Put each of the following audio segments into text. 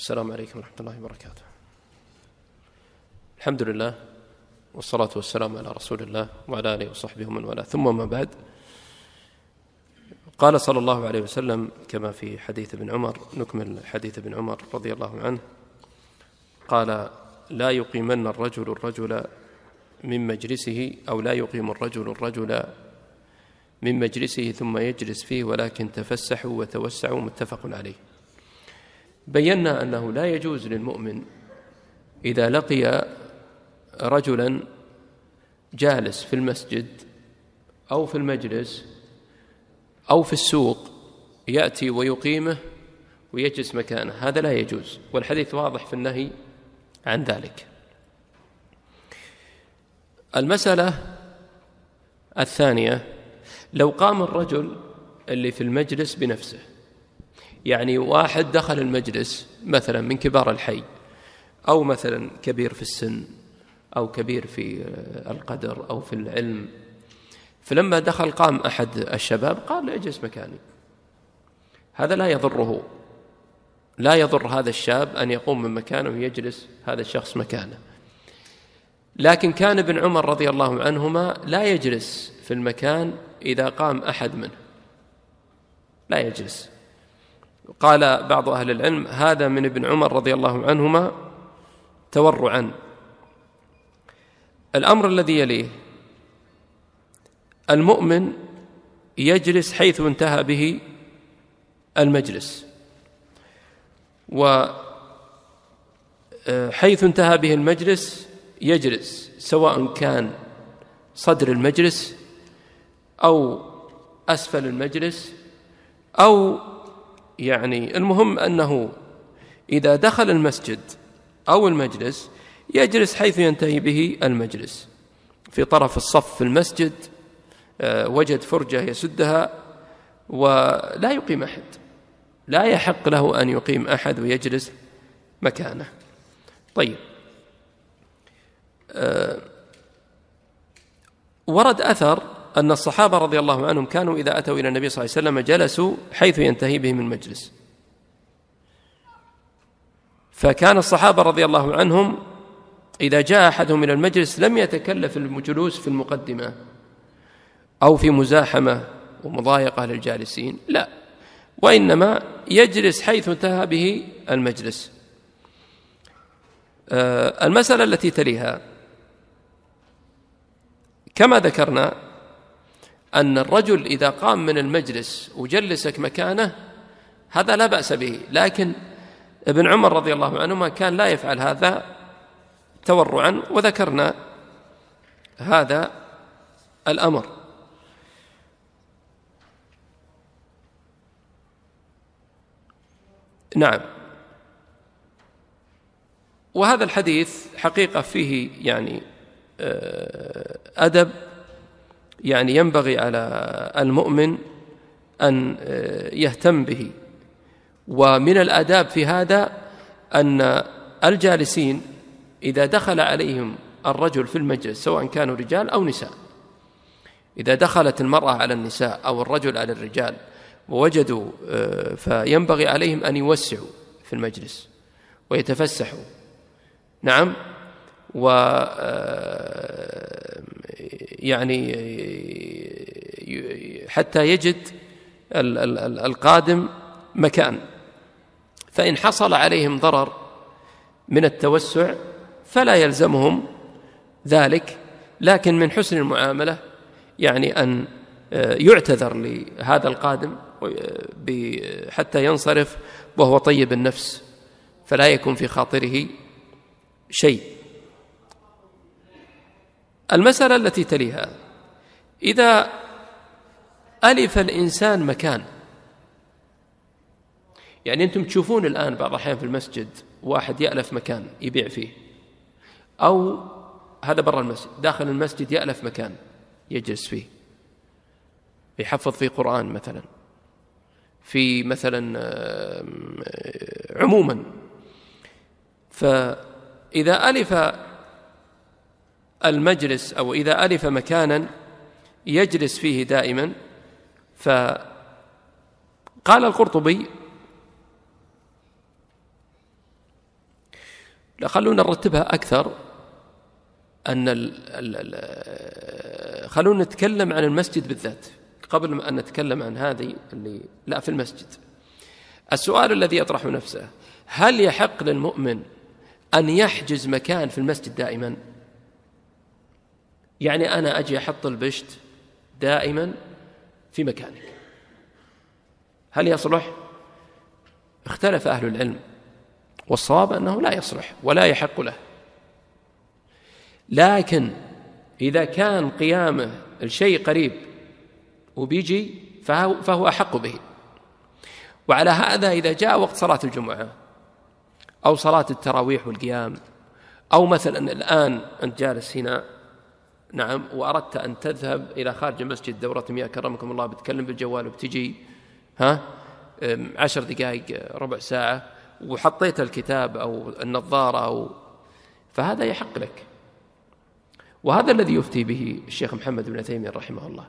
السلام عليكم ورحمة الله وبركاته الحمد لله والصلاة والسلام على رسول الله وعلى آله وصحبه ومن والاه ثم ما بعد قال صلى الله عليه وسلم كما في حديث ابن عمر نكمل حديث ابن عمر رضي الله عنه قال لا يقيمن الرجل الرجل من مجلسه أو لا يقيم الرجل الرجل من مجلسه ثم يجلس فيه ولكن تفسحوا وتوسعوا متفق عليه بينا أنه لا يجوز للمؤمن إذا لقي رجلا جالس في المسجد أو في المجلس أو في السوق يأتي ويقيمه ويجلس مكانه هذا لا يجوز والحديث واضح في النهي عن ذلك المسألة الثانية لو قام الرجل اللي في المجلس بنفسه يعني واحد دخل المجلس مثلا من كبار الحي أو مثلا كبير في السن أو كبير في القدر أو في العلم فلما دخل قام أحد الشباب قال اجلس مكاني هذا لا يضره لا يضر هذا الشاب أن يقوم من مكانه ويجلس هذا الشخص مكانه لكن كان ابن عمر رضي الله عنهما لا يجلس في المكان إذا قام أحد منه لا يجلس قال بعض أهل العلم هذا من ابن عمر رضي الله عنهما تورعا الأمر الذي يليه المؤمن يجلس حيث انتهى به المجلس وحيث آه، انتهى به المجلس يجلس سواء كان صدر المجلس أو أسفل المجلس أو يعني المهم انه اذا دخل المسجد او المجلس يجلس حيث ينتهي به المجلس في طرف الصف في المسجد آه، وجد فرجه يسدها ولا يقيم احد لا يحق له ان يقيم احد ويجلس مكانه طيب آه، ورد اثر أن الصحابة رضي الله عنهم كانوا إذا أتوا إلى النبي صلى الله عليه وسلم جلسوا حيث ينتهي بهم المجلس فكان الصحابة رضي الله عنهم إذا جاء أحدهم إلى المجلس لم يتكلف الجلوس في المقدمة أو في مزاحمة ومضايقة للجالسين لا وإنما يجلس حيث انتهى به المجلس آه، المسألة التي تليها كما ذكرنا أن الرجل إذا قام من المجلس وجلسك مكانه هذا لا بأس به لكن ابن عمر رضي الله عنهما كان لا يفعل هذا تورعا وذكرنا هذا الأمر نعم وهذا الحديث حقيقة فيه يعني آه، أدب يعني ينبغي على المؤمن أن آه، يهتم به ومن الآداب في هذا أن الجالسين إذا دخل عليهم الرجل في المجلس سواء كانوا رجال أو نساء إذا دخلت المرأة على النساء أو الرجل على الرجال ووجدوا آه، فينبغي عليهم أن يوسعوا في المجلس ويتفسحوا نعم و آه، يعني حتى يجد القادم مكان فإن حصل عليهم ضرر من التوسع فلا يلزمهم ذلك لكن من حسن المعاملة يعني أن آه، يعتذر لهذا القادم آه، حتى ينصرف وهو طيب النفس فلا يكون في خاطره شيء المسألة التي تليها إذا ألف الإنسان مكان يعني أنتم تشوفون الآن بعض الأحيان في المسجد واحد يألف مكان يبيع فيه أو هذا برا المسجد داخل المسجد يألف مكان يجلس فيه يحفظ فيه قرآن مثلا في مثلا عموما فإذا ألف المجلس أو إذا ألف مكانا يجلس فيه دائما فقال القرطبي خلونا نرتبها أكثر أن الـ ال ال خلونا نتكلم عن المسجد بالذات قبل أن نتكلم عن هذه اللي لا في المسجد السؤال الذي يطرح نفسه هل يحق للمؤمن أن يحجز مكان في المسجد دائما؟ يعني أنا أجي أحط البشت دائما في مكانك هل يصلح؟ اختلف أهل العلم والصواب أنه لا يصلح ولا يحق له لكن إذا كان قيامه الشيء قريب وبيجي فهو, فهو أحق به وعلى هذا إذا جاء وقت صلاة الجمعة أو صلاة التراويح والقيام أو مثلا الآن أنت جالس هنا نعم وأردت أن تذهب إلى خارج المسجد دورة مياه كرمكم الله بتكلم بالجوال وبتجي ها عشر دقائق ربع ساعة وحطيت الكتاب أو النظارة أو فهذا يحق لك وهذا الذي يفتي به الشيخ محمد بن تيمية رحمه الله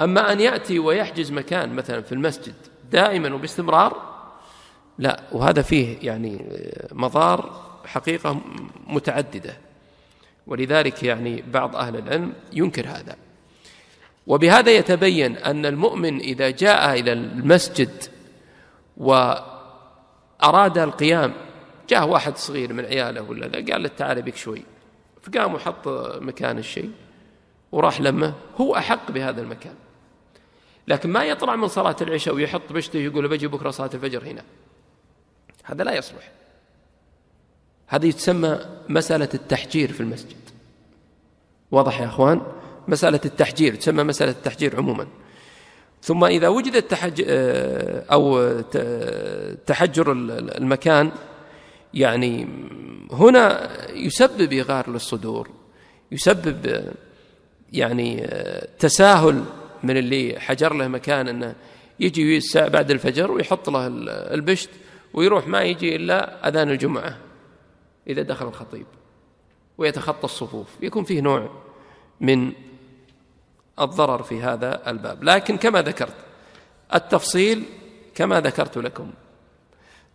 أما أن يأتي ويحجز مكان مثلا في المسجد دائما وباستمرار لا وهذا فيه يعني آه، مضار حقيقة متعددة ولذلك يعني بعض أهل العلم ينكر هذا وبهذا يتبين أن المؤمن إذا جاء إلى المسجد وأراد القيام جاء واحد صغير من عياله ولا ذا قال له تعال بك شوي فقام وحط مكان الشيء وراح لمه هو أحق بهذا المكان لكن ما يطلع من صلاة العشاء ويحط بشته يقول بجي بكرة صلاة الفجر هنا هذا لا يصلح هذه تسمى مسألة التحجير في المسجد واضح يا أخوان مسألة التحجير تسمى مسألة التحجير عموما ثم إذا وجد التحج أو تحجر المكان يعني هنا يسبب إغار للصدور يسبب يعني تساهل من اللي حجر له مكان أنه يجي الساعة بعد الفجر ويحط له البشت ويروح ما يجي إلا أذان الجمعة إذا دخل الخطيب ويتخطى الصفوف يكون فيه نوع من الضرر في هذا الباب لكن كما ذكرت التفصيل كما ذكرت لكم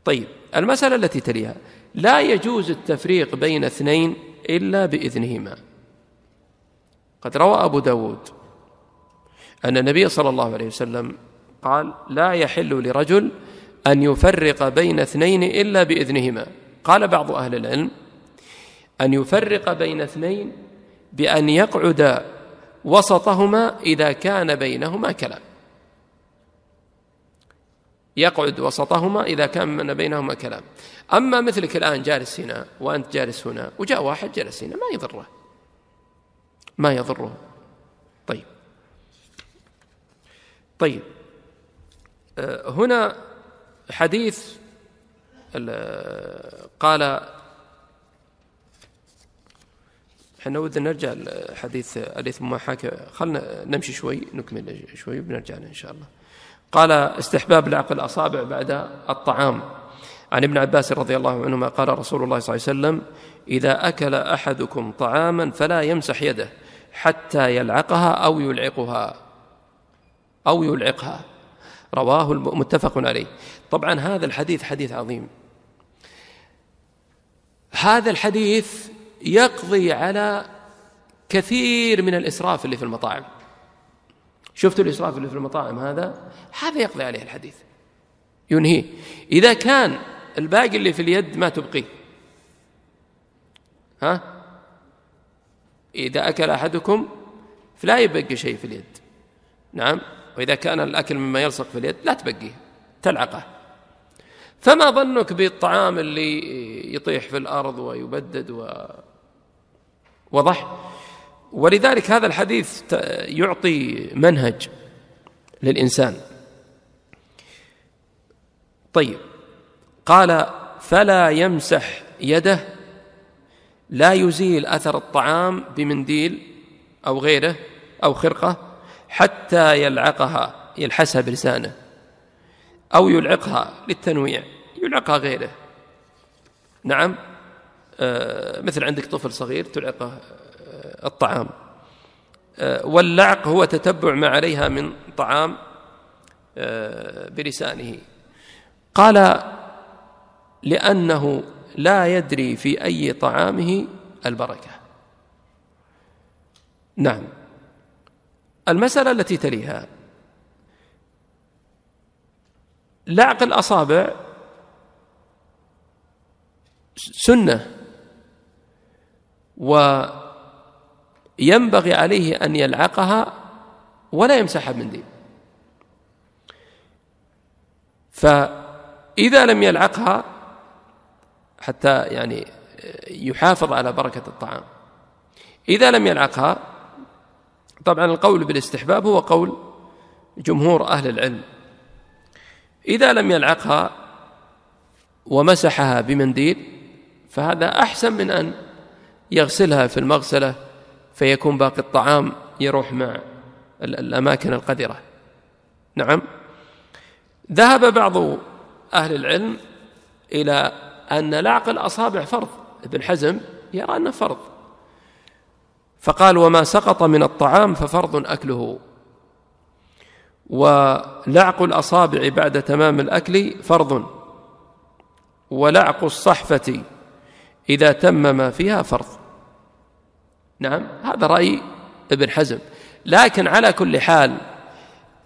طيب المسألة التي تليها لا يجوز التفريق بين اثنين إلا بإذنهما قد روى أبو داود أن النبي صلى الله عليه وسلم قال لا يحل لرجل أن يفرق بين اثنين إلا بإذنهما قال بعض أهل العلم أن يفرق بين اثنين بأن يقعد وسطهما إذا كان بينهما كلام يقعد وسطهما إذا كان بينهما كلام أما مثلك الآن جالس هنا وأنت جالس هنا وجاء واحد جالس هنا ما يضره ما يضره طيب طيب آه، هنا حديث قال احنا ودنا نرجع لحديث الاثم ما حكى خلنا نمشي شوي نكمل شوي بنرجع ان شاء الله قال استحباب لعق الاصابع بعد الطعام عن ابن عباس رضي الله عنهما قال رسول الله صلى الله عليه وسلم اذا اكل احدكم طعاما فلا يمسح يده حتى يلعقها او يلعقها او يلعقها رواه متفق عليه طبعا هذا الحديث حديث عظيم هذا الحديث يقضي على كثير من الإسراف اللي في المطاعم شفتوا الإسراف اللي في المطاعم هذا هذا يقضي عليه الحديث ينهيه إذا كان الباقي اللي في اليد ما تبقيه ها إذا أكل أحدكم فلا يبقي شيء في اليد نعم وإذا كان الأكل مما يلصق في اليد لا تبقيه تلعقه فما ظنك بالطعام اللي يطيح في الارض ويبدد و وضح ولذلك هذا الحديث يعطي منهج للانسان طيب قال فلا يمسح يده لا يزيل اثر الطعام بمنديل او غيره او خرقه حتى يلعقها يلحسها بلسانه أو يلعقها للتنويع يلعقها غيره نعم آه، مثل عندك طفل صغير تلعقه آه، الطعام آه، واللعق هو تتبع ما عليها من طعام بلسانه قال لأنه لا يدري في أي طعامه البركة نعم المسألة التي تليها لعق الأصابع سنة وينبغي عليه أن يلعقها ولا يمسحها دين فإذا لم يلعقها حتى يعني يحافظ على بركة الطعام إذا لم يلعقها طبعا القول بالاستحباب هو قول جمهور أهل العلم إذا لم يلعقها ومسحها بمنديل فهذا أحسن من أن يغسلها في المغسلة فيكون باقي الطعام يروح مع الأماكن القذرة نعم ذهب بعض أهل العلم إلى أن لعق الأصابع فرض ابن حزم يرى أنه فرض فقال وما سقط من الطعام ففرض أكله ولعق الأصابع بعد تمام الأكل فرض ولعق الصحفة إذا تم ما فيها فرض نعم هذا رأي ابن حزم لكن على كل حال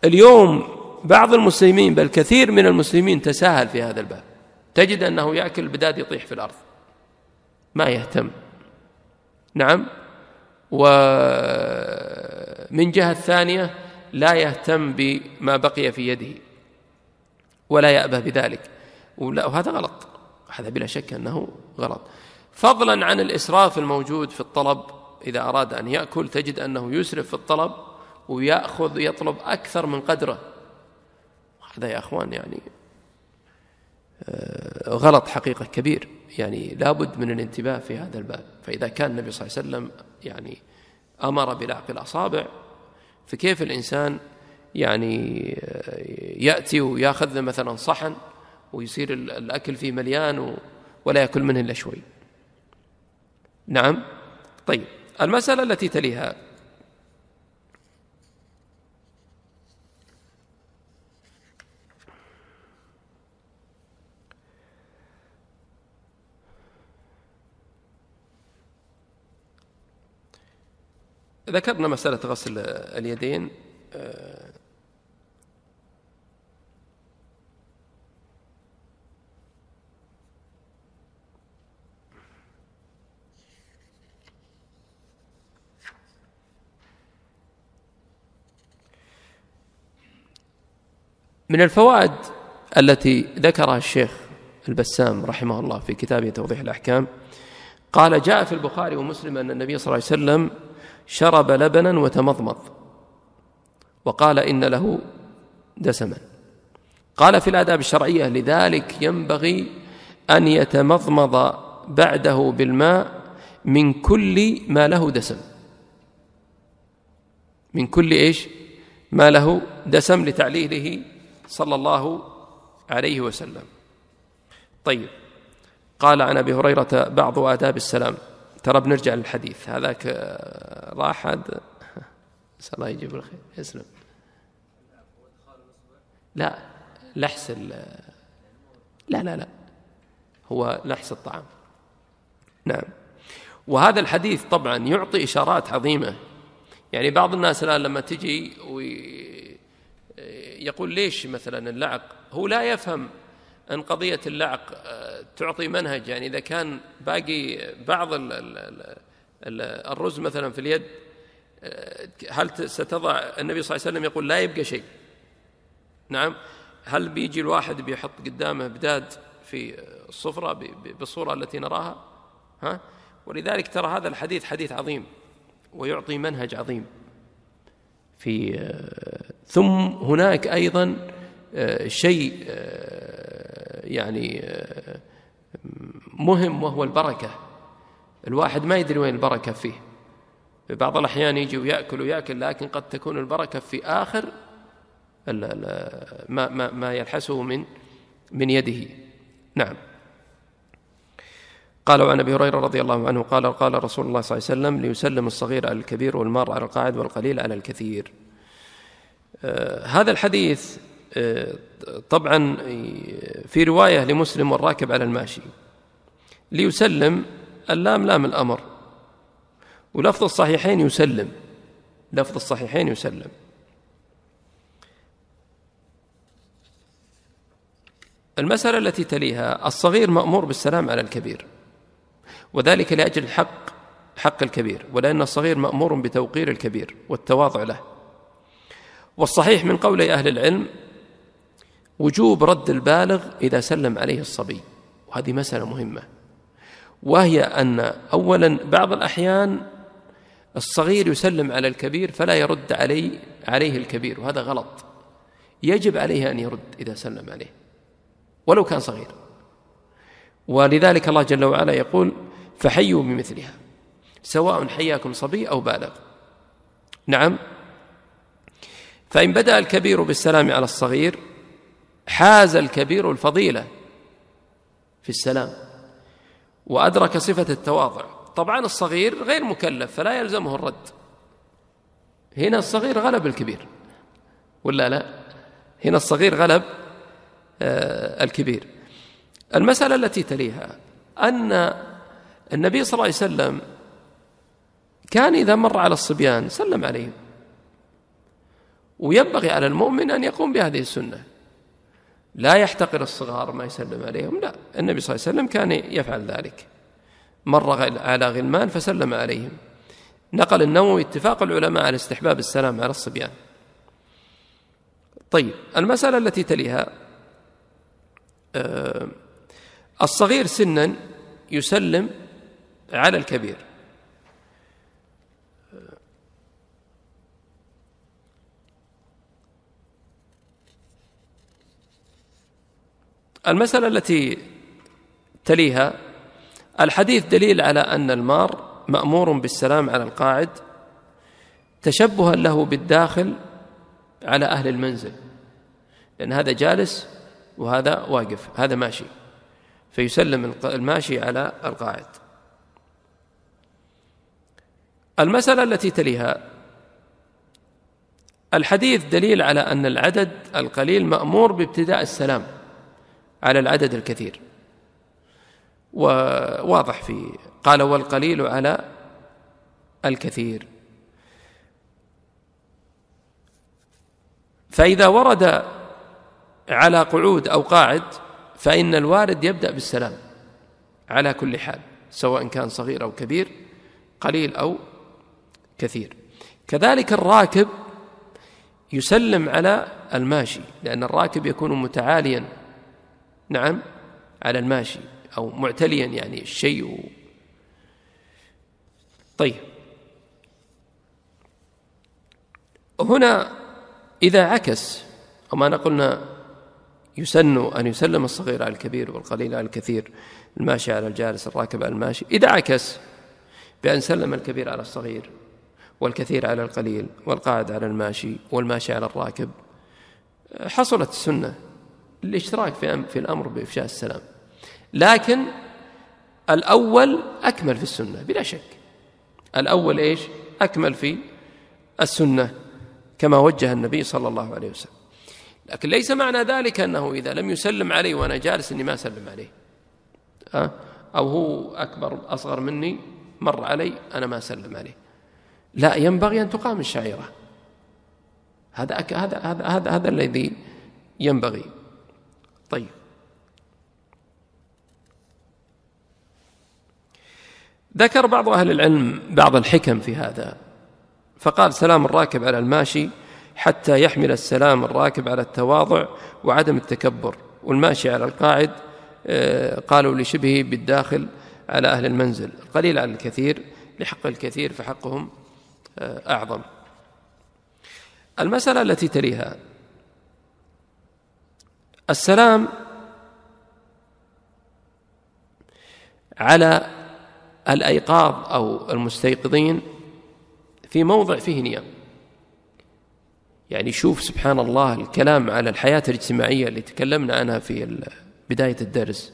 اليوم بعض المسلمين بل كثير من المسلمين تساهل في هذا الباب تجد أنه يأكل بداد يطيح في الأرض ما يهتم نعم ومن جهة ثانية لا يهتم بما بقي في يده ولا يأبه بذلك وهذا غلط هذا بلا شك أنه غلط فضلا عن الإسراف الموجود في الطلب إذا أراد أن يأكل تجد أنه يسرف في الطلب ويأخذ يطلب أكثر من قدره هذا يا أخوان يعني آه، غلط حقيقة كبير يعني لابد من الانتباه في هذا الباب فإذا كان النبي صلى الله عليه وسلم يعني أمر بلعق الأصابع فكيف الإنسان يعني آه، يأتي ويأخذ مثلا صحن ويصير الأكل فيه مليان ولا يأكل منه إلا شوي نعم طيب المسألة التي تليها ذكرنا مسألة غسل اليدين آه، من الفوائد التي ذكرها الشيخ البسام رحمه الله في كتابه توضيح الأحكام قال جاء في البخاري ومسلم أن النبي صلى الله عليه وسلم شرب لبنا وتمضمض وقال إن له دسما قال في الآداب الشرعية لذلك ينبغي أن يتمضمض بعده بالماء من كل ما له دسم من كل ايش ما له دسم لتعليله صلى الله عليه وسلم طيب قال عن ابي هريره بعض آداب السلام ترى بنرجع للحديث هذاك راح عاد نسال الله يجيب الخير يسلم لا لحس ال لا لا لا هو لحس الطعام نعم وهذا الحديث طبعا يعطي إشارات عظيمة يعني بعض الناس الآن لما تجي ويقول آه، ليش مثلا اللعق هو لا يفهم أن قضية اللعق آه، تعطي منهج يعني إذا كان باقي بعض ال ال الرز مثلا في اليد آه، هل ستضع النبي صلى الله عليه وسلم يقول لا يبقى شيء نعم هل بيجي الواحد بيحط قدامه بداد في الصفرة بالصورة التي نراها ها ولذلك ترى هذا الحديث حديث عظيم ويعطي منهج عظيم في آه، ثم هناك أيضا شيء يعني آه، مهم وهو البركة الواحد ما يدري وين البركة فيه بعض الأحيان يجي ويأكل ويأكل لكن قد تكون البركة في آخر ما, ما, ما يلحسه من من يده نعم قال وعن ابي هريره رضي الله عنه قال قال رسول الله صلى الله عليه وسلم ليسلم الصغير على الكبير والمار على القاعد والقليل على الكثير آه هذا الحديث طبعا في رواية لمسلم والراكب على الماشي ليسلم اللام لام الأمر ولفظ الصحيحين يسلم لفظ الصحيحين يسلم المسألة التي تليها الصغير مأمور بالسلام على الكبير وذلك لأجل حق حق الكبير ولأن الصغير مأمور بتوقير الكبير والتواضع له والصحيح من قول أهل العلم وجوب رد البالغ إذا سلم عليه الصبي وهذه مسألة مهمة وهي أن أولا بعض الأحيان الصغير يسلم على الكبير فلا يرد علي عليه الكبير وهذا غلط يجب عليه أن يرد إذا سلم عليه ولو كان صغير ولذلك الله جل وعلا يقول فحيوا بمثلها سواء حياكم صبي أو بالغ نعم فإن بدأ الكبير بالسلام على الصغير حاز الكبير الفضيله في السلام وادرك صفه التواضع طبعا الصغير غير مكلف فلا يلزمه الرد هنا الصغير غلب الكبير ولا لا هنا الصغير غلب آه، الكبير المساله التي تليها ان النبي صلى الله عليه وسلم كان اذا مر على الصبيان سلم عليهم وينبغي على المؤمن ان يقوم بهذه السنه لا يحتقر الصغار ما يسلم عليهم لا النبي صلى الله عليه وسلم كان يفعل ذلك مر على غلمان فسلم عليهم نقل النووي اتفاق العلماء على استحباب السلام على الصبيان طيب المسألة التي تليها آه، الصغير سنا يسلم على الكبير المسألة التي تليها الحديث دليل على أن المار مأمور بالسلام على القاعد تشبها له بالداخل على أهل المنزل لأن هذا جالس وهذا واقف هذا ماشي فيسلم الماشي على القاعد المسألة التي تليها الحديث دليل على أن العدد القليل مأمور بابتداء السلام على العدد الكثير وواضح في قال والقليل على الكثير فإذا ورد على قعود أو قاعد فإن الوارد يبدأ بالسلام على كل حال سواء كان صغير أو كبير قليل أو كثير كذلك الراكب يسلم على الماشي لأن الراكب يكون متعاليا نعم على الماشي أو معتليا يعني الشيء طيب هنا إذا عكس وما قلنا يسن أن يسلم الصغير على الكبير والقليل على الكثير الماشي على الجالس الراكب على الماشي إذا عكس بأن سلم الكبير على الصغير والكثير على القليل والقاعد على الماشي والماشي على الراكب حصلت السنة الاشتراك في في الامر بافشاء السلام لكن الاول اكمل في السنه بلا شك الاول ايش اكمل في السنه كما وجه النبي صلى الله عليه وسلم لكن ليس معنى ذلك انه اذا لم يسلم علي وانا جالس اني ما اسلم عليه او هو اكبر اصغر مني مر علي انا ما اسلم عليه لا ينبغي ان تقام الشعيره هذا هذا هذا, هذا الذي ينبغي طيب ذكر بعض أهل العلم بعض الحكم في هذا فقال سلام الراكب على الماشي حتى يحمل السلام الراكب على التواضع وعدم التكبر والماشي على القاعد آه، قالوا لشبهه بالداخل على أهل المنزل القليل على الكثير لحق الكثير فحقهم آه، أعظم المسألة التي تليها السلام على الايقاظ او المستيقظين في موضع فيه نيام يعني شوف سبحان الله الكلام على الحياه الاجتماعيه اللي تكلمنا عنها في بدايه الدرس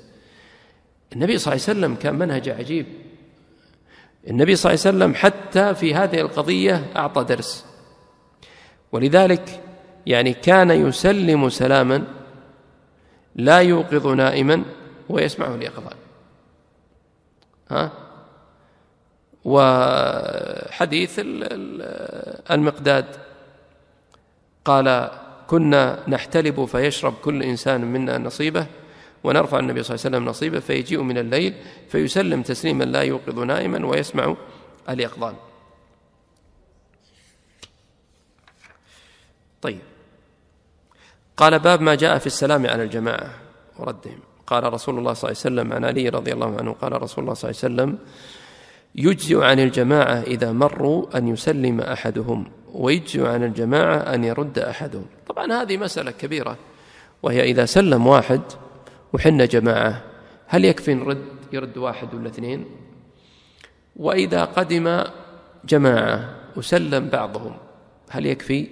النبي صلى الله عليه وسلم كان منهجه عجيب النبي صلى الله عليه وسلم حتى في هذه القضيه اعطى درس ولذلك يعني كان يسلم سلاما لا يوقظ نائما ويسمعه اليقظان ها وحديث المقداد قال كنا نحتلب فيشرب كل انسان منا نصيبه ونرفع النبي صلى الله عليه وسلم نصيبه فيجيء من الليل فيسلم تسليما لا يوقظ نائما ويسمع اليقظان طيب قال باب ما جاء في السلام على الجماعة وردهم قال رسول الله صلى الله عليه وسلم عن علي رضي الله عنه قال رسول الله صلى الله عليه وسلم يجزئ عن الجماعة إذا مروا أن يسلم أحدهم ويجزئ عن الجماعة أن يرد أحدهم طبعا هذه مسألة كبيرة وهي إذا سلم واحد وحنا جماعة هل يكفي نرد يرد واحد ولا اثنين وإذا قدم جماعة وسلم بعضهم هل يكفي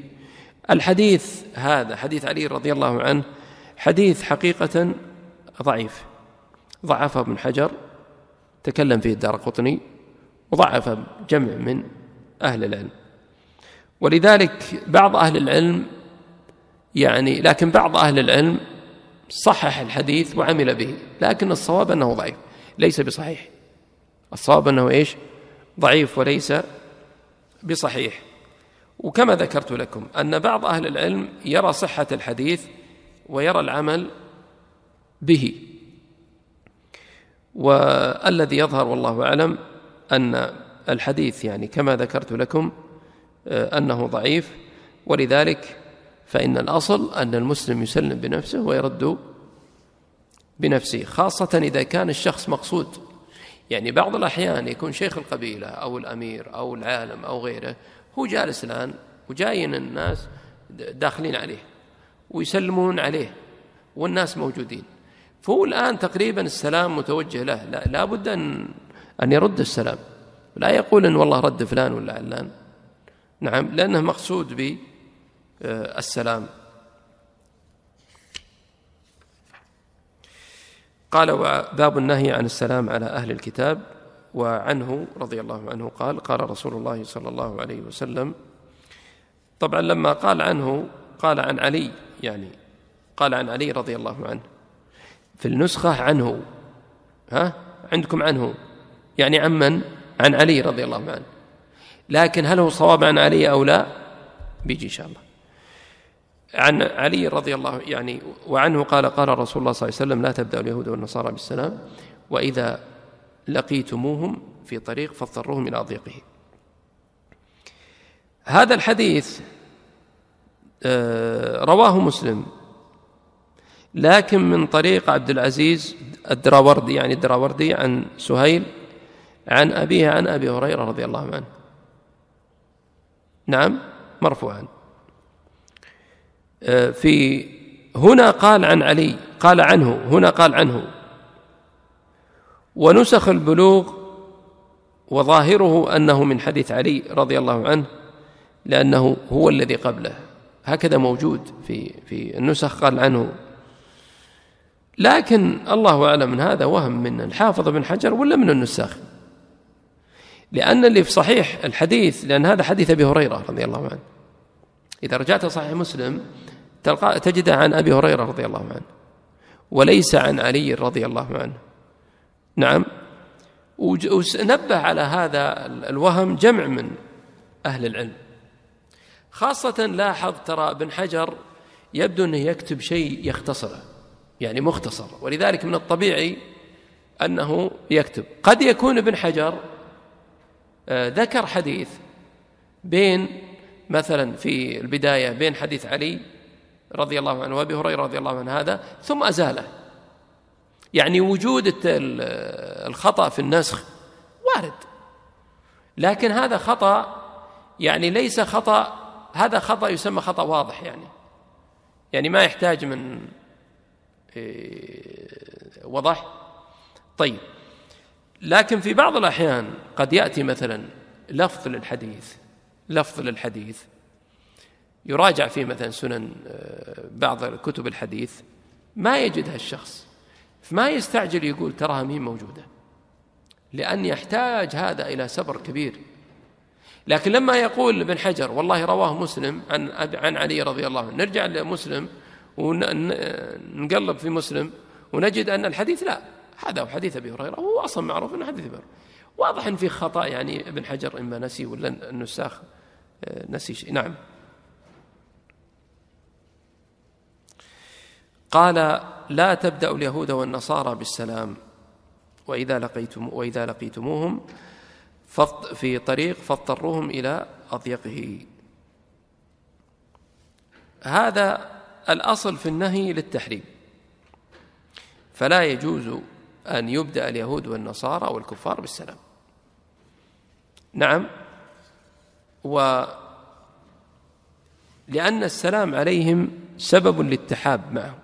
الحديث هذا حديث علي رضي الله عنه حديث حقيقة ضعيف ضعفه ابن حجر تكلم فيه الدار قطني وضعف جمع من أهل العلم ولذلك بعض أهل العلم يعني لكن بعض أهل العلم صحح الحديث وعمل به لكن الصواب أنه ضعيف ليس بصحيح الصواب أنه إيش ضعيف وليس بصحيح وكما ذكرت لكم أن بعض أهل العلم يرى صحة الحديث ويرى العمل به والذي يظهر والله أعلم أن الحديث يعني كما ذكرت لكم آه، أنه ضعيف ولذلك فإن الأصل أن المسلم يسلم بنفسه ويرد بنفسه خاصة إذا كان الشخص مقصود يعني بعض الأحيان يكون شيخ القبيلة أو الأمير أو العالم أو غيره هو جالس الآن وجايين الناس داخلين عليه ويسلمون عليه والناس موجودين فهو الآن تقريبا السلام متوجه له لا, لا بد أن, أن يرد السلام لا يقول أن والله رد فلان ولا علان نعم لأنه مقصود بالسلام آه، قال باب النهي عن السلام على أهل الكتاب وعنه رضي الله عنه قال قال رسول الله صلى الله عليه وسلم طبعا لما قال عنه قال عن علي يعني قال عن علي رضي الله عنه في النسخة عنه ها عندكم عنه يعني عن من؟ عن علي رضي الله عنه لكن هل هو صواب عن علي أو لا بيجي إن شاء الله عن علي رضي الله يعني وعنه قال قال رسول الله صلى الله عليه وسلم لا تبدأ اليهود والنصارى بالسلام وإذا لقيتموهم في طريق فاضطروهم إلى ضيقه هذا الحديث آه، رواه مسلم لكن من طريق عبد العزيز الدراوردي يعني الدراوردي عن سهيل عن أبيه عن أبي هريرة رضي الله عنه نعم مرفوعا آه، في هنا قال عن علي قال عنه هنا قال عنه ونسخ البلوغ وظاهره انه من حديث علي رضي الله عنه لانه هو الذي قبله هكذا موجود في في النسخ قال عنه لكن الله اعلم من هذا وهم من الحافظ بن حجر ولا من النساخ لان اللي في صحيح الحديث لان هذا حديث ابي هريره رضي الله عنه اذا رجعت صحيح مسلم تلقى تجده عن ابي هريره رضي الله عنه وليس عن علي رضي الله عنه نعم ونبه على هذا الوهم جمع من أهل العلم خاصة لاحظ ترى ابن حجر يبدو أنه يكتب شيء يختصره يعني مختصر ولذلك من الطبيعي أنه يكتب قد يكون ابن حجر آه، ذكر حديث بين مثلا في البداية بين حديث علي رضي الله عنه وابي هريره رضي الله عنه هذا ثم ازاله يعني وجود الخطأ في النسخ وارد لكن هذا خطأ يعني ليس خطأ هذا خطأ يسمى خطأ واضح يعني يعني ما يحتاج من إيه، وضح طيب لكن في بعض الأحيان قد يأتي مثلا لفظ للحديث لفظ للحديث يراجع فيه مثلا سنن آه، بعض كتب الحديث ما يجدها الشخص فما يستعجل يقول تراها مين موجودة لأن يحتاج هذا إلى صبر كبير لكن لما يقول ابن حجر والله رواه مسلم عن عن علي رضي الله عنه نرجع لمسلم ونقلب في مسلم ونجد أن الحديث لا هذا هو حديث أبي هريرة هو أصلا معروف أنه حديث أبي واضح أن في خطأ يعني ابن حجر إما نسي ولا النساخ آه، نسي شيء نعم قال لا تبدأ اليهود والنصارى بالسلام وإذا لقيتم وإذا لقيتموهم في طريق فاضطروهم إلى أضيقه هذا الأصل في النهي للتحريم فلا يجوز أن يبدأ اليهود والنصارى والكفار بالسلام نعم و لأن السلام عليهم سبب للتحاب معهم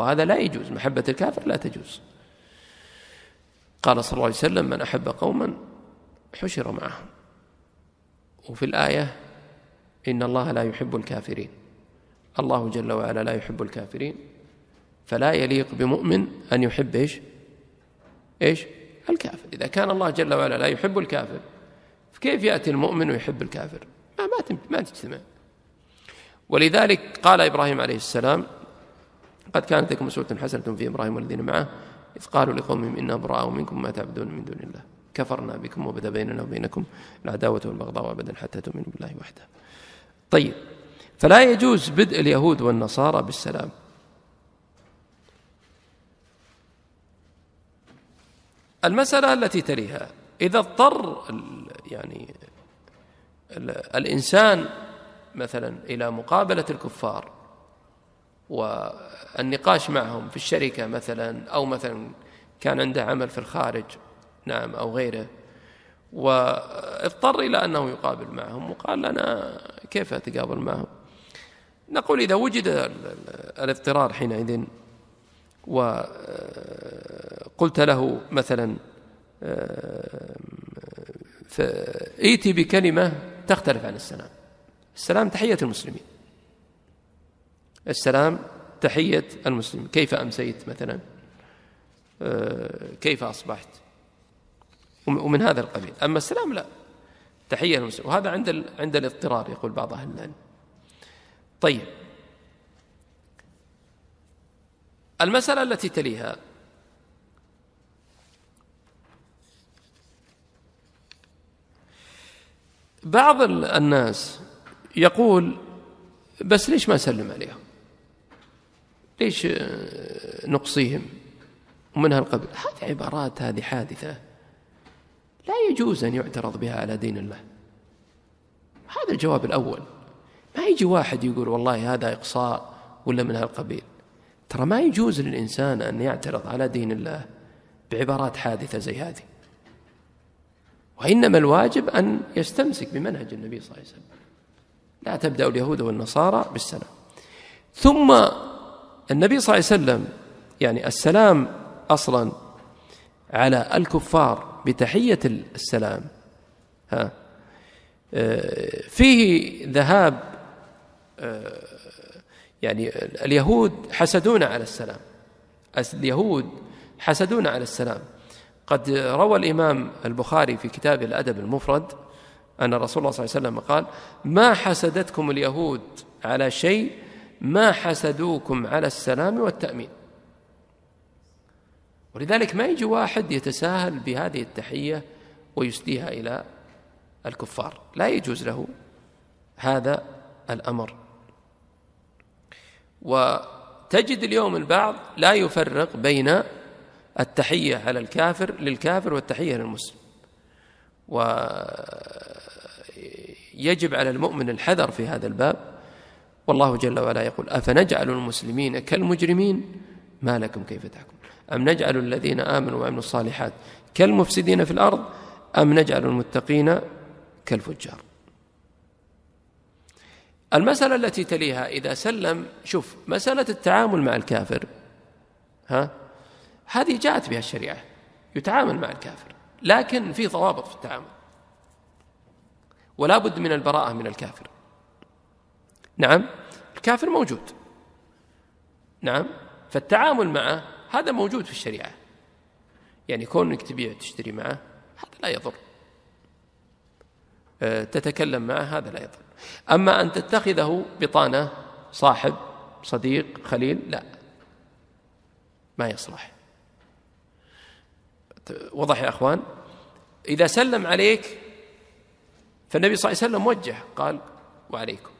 وهذا لا يجوز محبة الكافر لا تجوز قال صلى الله عليه وسلم من أحب قوما حشر معهم وفي الآية إن الله لا يحب الكافرين الله جل وعلا لا يحب الكافرين فلا يليق بمؤمن أن يحب إيش إيش الكافر إذا كان الله جل وعلا لا يحب الكافر فكيف يأتي المؤمن ويحب الكافر ما, ما تجتمع ولذلك قال إبراهيم عليه السلام قد كانت لكم أسوة حسنة في إبراهيم والذين معه إذ قالوا لقومهم إنا براء منكم ما تعبدون من دون الله كفرنا بكم وبدا بيننا وبينكم العداوة والبغضاء أبدا حتى تؤمنوا بالله وحده طيب فلا يجوز بدء اليهود والنصارى بالسلام المسألة التي تليها إذا اضطر يعني الإنسان مثلا إلى مقابلة الكفار والنقاش معهم في الشركة مثلا أو مثلا كان عنده عمل في الخارج نعم أو غيره واضطر إلى أنه يقابل معهم وقال لنا كيف أتقابل معهم نقول إذا وجد الاضطرار حينئذ وقلت له مثلا ائتي بكلمة تختلف عن السلام السلام تحية المسلمين السلام تحية المسلم كيف أمسيت مثلا آه، كيف أصبحت ومن هذا القبيل أما السلام لا تحية المسلم وهذا عند عند الاضطرار يقول بعض أهل العلم طيب المسألة التي تليها بعض الناس يقول بس ليش ما أسلم عليهم ليش نقصيهم ومنها القبل هذه عبارات هذه حادثة لا يجوز أن يعترض بها على دين الله هذا الجواب الأول ما يجي واحد يقول والله هذا إقصاء ولا من هالقبيل ترى ما يجوز للإنسان أن يعترض على دين الله بعبارات حادثة زي هذه وإنما الواجب أن يستمسك بمنهج النبي صلى الله عليه وسلم لا تبدأ اليهود والنصارى بالسلام ثم النبي صلى الله عليه وسلم يعني السلام اصلا على الكفار بتحيه السلام ها آه، فيه ذهاب آه، يعني اليهود حسدون على السلام اليهود حسدون على السلام قد روى الامام البخاري في كتابه الادب المفرد ان رسول الله صلى الله عليه وسلم قال ما حسدتكم اليهود على شيء ما حسدوكم على السلام والتأمين ولذلك ما يجي واحد يتساهل بهذه التحية ويسديها إلى الكفار لا يجوز له هذا الأمر وتجد اليوم البعض لا يفرق بين التحية على الكافر للكافر والتحية للمسلم ويجب على المؤمن الحذر في هذا الباب والله جل وعلا يقول أفنجعل المسلمين كالمجرمين ما لكم كيف تحكم أم نجعل الذين آمنوا وعملوا الصالحات كالمفسدين في الأرض أم نجعل المتقين كالفجار المسألة التي تليها إذا سلم شوف مسألة التعامل مع الكافر ها هذه جاءت بها الشريعة يتعامل مع الكافر لكن في ضوابط في التعامل ولا بد من البراءة من الكافر نعم الكافر موجود نعم فالتعامل معه هذا موجود في الشريعة يعني كونك تبيع تشتري معه هذا لا يضر أه، تتكلم معه هذا لا يضر أما أن تتخذه بطانة صاحب صديق خليل لا ما يصلح وضح يا أخوان إذا سلم عليك فالنبي صلى الله عليه وسلم وجه قال وعليكم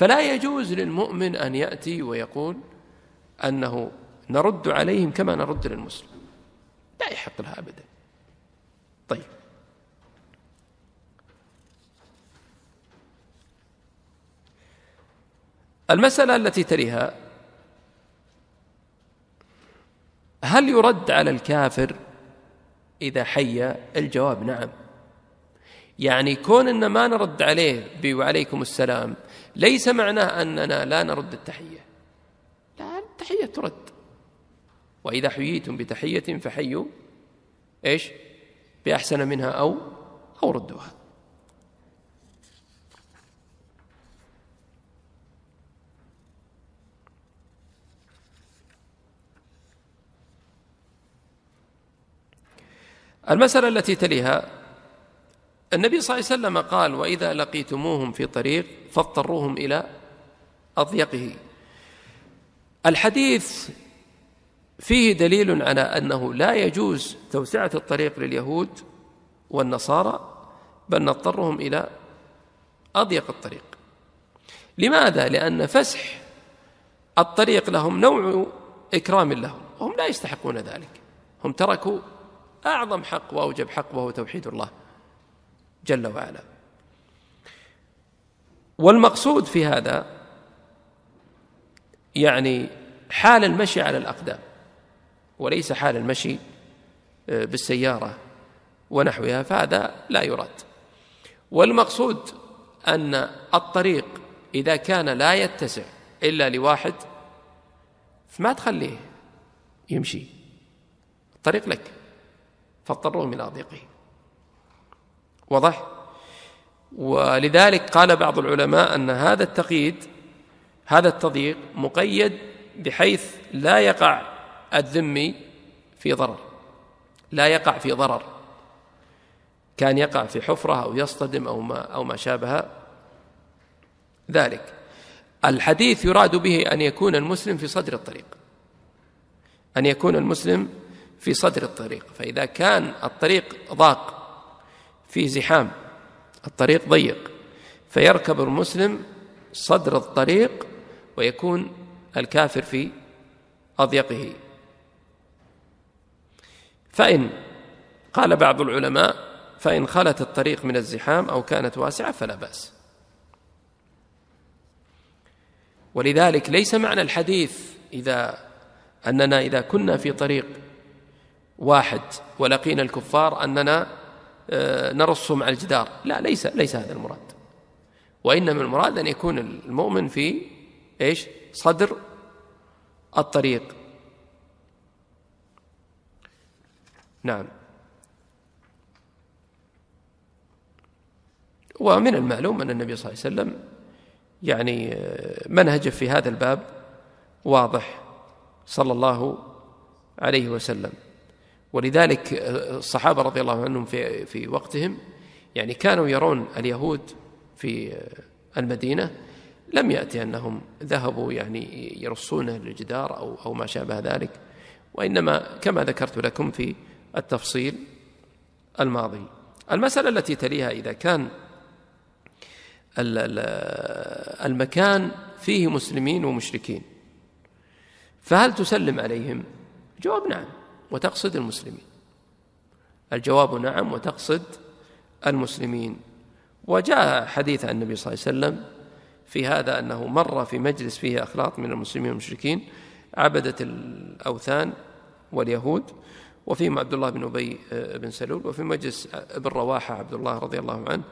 فلا يجوز للمؤمن أن يأتي ويقول أنه نرد عليهم كما نرد للمسلم لا يحق لها أبدا طيب المسألة التي تليها هل يرد على الكافر إذا حي الجواب نعم يعني كون أن ما نرد عليه بوعليكم السلام ليس معناه أننا لا نرد التحية لا التحية ترد وإذا حييتم بتحية فحيوا إيش بأحسن منها أو أو ردوها المسألة التي تليها النبي صلى الله عليه وسلم قال واذا لقيتموهم في طريق فاضطروهم الى اضيقه الحديث فيه دليل على انه لا يجوز توسعه الطريق لليهود والنصارى بل نضطرهم الى اضيق الطريق لماذا لان فسح الطريق لهم نوع اكرام لهم هم لا يستحقون ذلك هم تركوا اعظم حق واوجب حق وهو توحيد الله جل وعلا والمقصود في هذا يعني حال المشي على الأقدام وليس حال المشي آه، بالسيارة ونحوها فهذا لا يراد والمقصود أن الطريق إذا كان لا يتسع إلا لواحد فما تخليه يمشي الطريق لك فاضطروه من أضيقه واضح ولذلك قال بعض العلماء أن هذا التقييد هذا التضييق مقيد بحيث لا يقع الذمي في ضرر لا يقع في ضرر كان يقع في حفرة أو يصطدم أو ما, أو ما شابه ذلك الحديث يراد به أن يكون المسلم في صدر الطريق أن يكون المسلم في صدر الطريق فإذا كان الطريق ضاق فيه زحام الطريق ضيق فيركب المسلم صدر الطريق ويكون الكافر في اضيقه فان قال بعض العلماء فان خلت الطريق من الزحام او كانت واسعه فلا باس ولذلك ليس معنى الحديث اذا اننا اذا كنا في طريق واحد ولقينا الكفار اننا آه، نرصهم على الجدار لا ليس ليس هذا المراد وإنما المراد أن يكون المؤمن في إيش صدر الطريق نعم ومن المعلوم أن النبي صلى الله عليه وسلم يعني آه، منهجه في هذا الباب واضح صلى الله عليه وسلم ولذلك آه، الصحابة رضي الله عنهم في في وقتهم يعني كانوا يرون اليهود في آه، المدينة لم يأتي أنهم ذهبوا يعني يرصونه للجدار أو أو ما شابه ذلك وإنما كما ذكرت لكم في التفصيل الماضي المسألة التي تليها إذا كان آه، المكان فيه مسلمين ومشركين فهل تسلم عليهم؟ جواب نعم وتقصد المسلمين الجواب نعم وتقصد المسلمين وجاء حديث عن النبي صلى الله عليه وسلم في هذا أنه مر في مجلس فيه أخلاط من المسلمين والمشركين عبدت الأوثان واليهود وفيهم عبد الله بن أبي آه، بن سلول وفي مجلس ابن رواحة عبد الله رضي الله عنه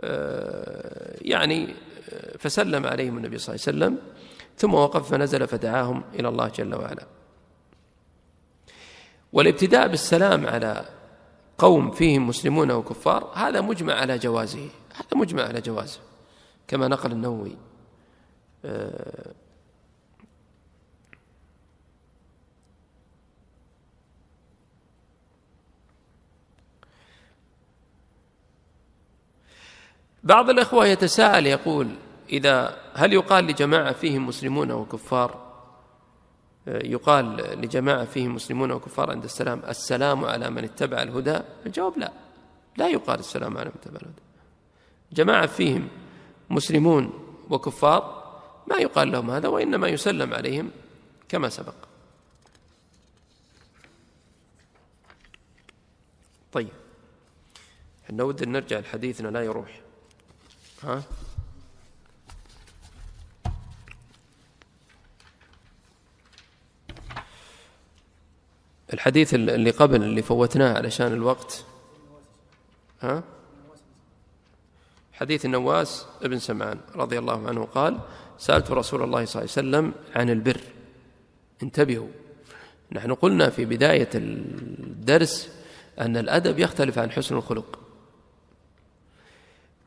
آه، يعني آه، فسلم عليهم النبي صلى الله عليه وسلم ثم وقف فنزل فدعاهم إلى الله جل وعلا والابتداء بالسلام على قوم فيهم مسلمون او كفار هذا مجمع على جوازه هذا مجمع على جوازه كما نقل النووي أه، بعض الاخوه يتساءل يقول اذا هل يقال لجماعه فيهم مسلمون وكفار يقال لجماعة فيهم مسلمون وكفار عند السلام السلام على من اتبع الهدى الجواب لا لا يقال السلام على من اتبع الهدى جماعة فيهم مسلمون وكفار ما يقال لهم هذا وإنما يسلم عليهم كما سبق طيب نود نرجع لحديثنا لا يروح ها الحديث اللي قبل اللي فوتناه علشان الوقت ها حديث النواس ابن سمعان رضي الله عنه قال سألت رسول الله صلى الله عليه وسلم عن البر انتبهوا نحن قلنا في بداية الدرس أن الأدب يختلف عن حسن الخلق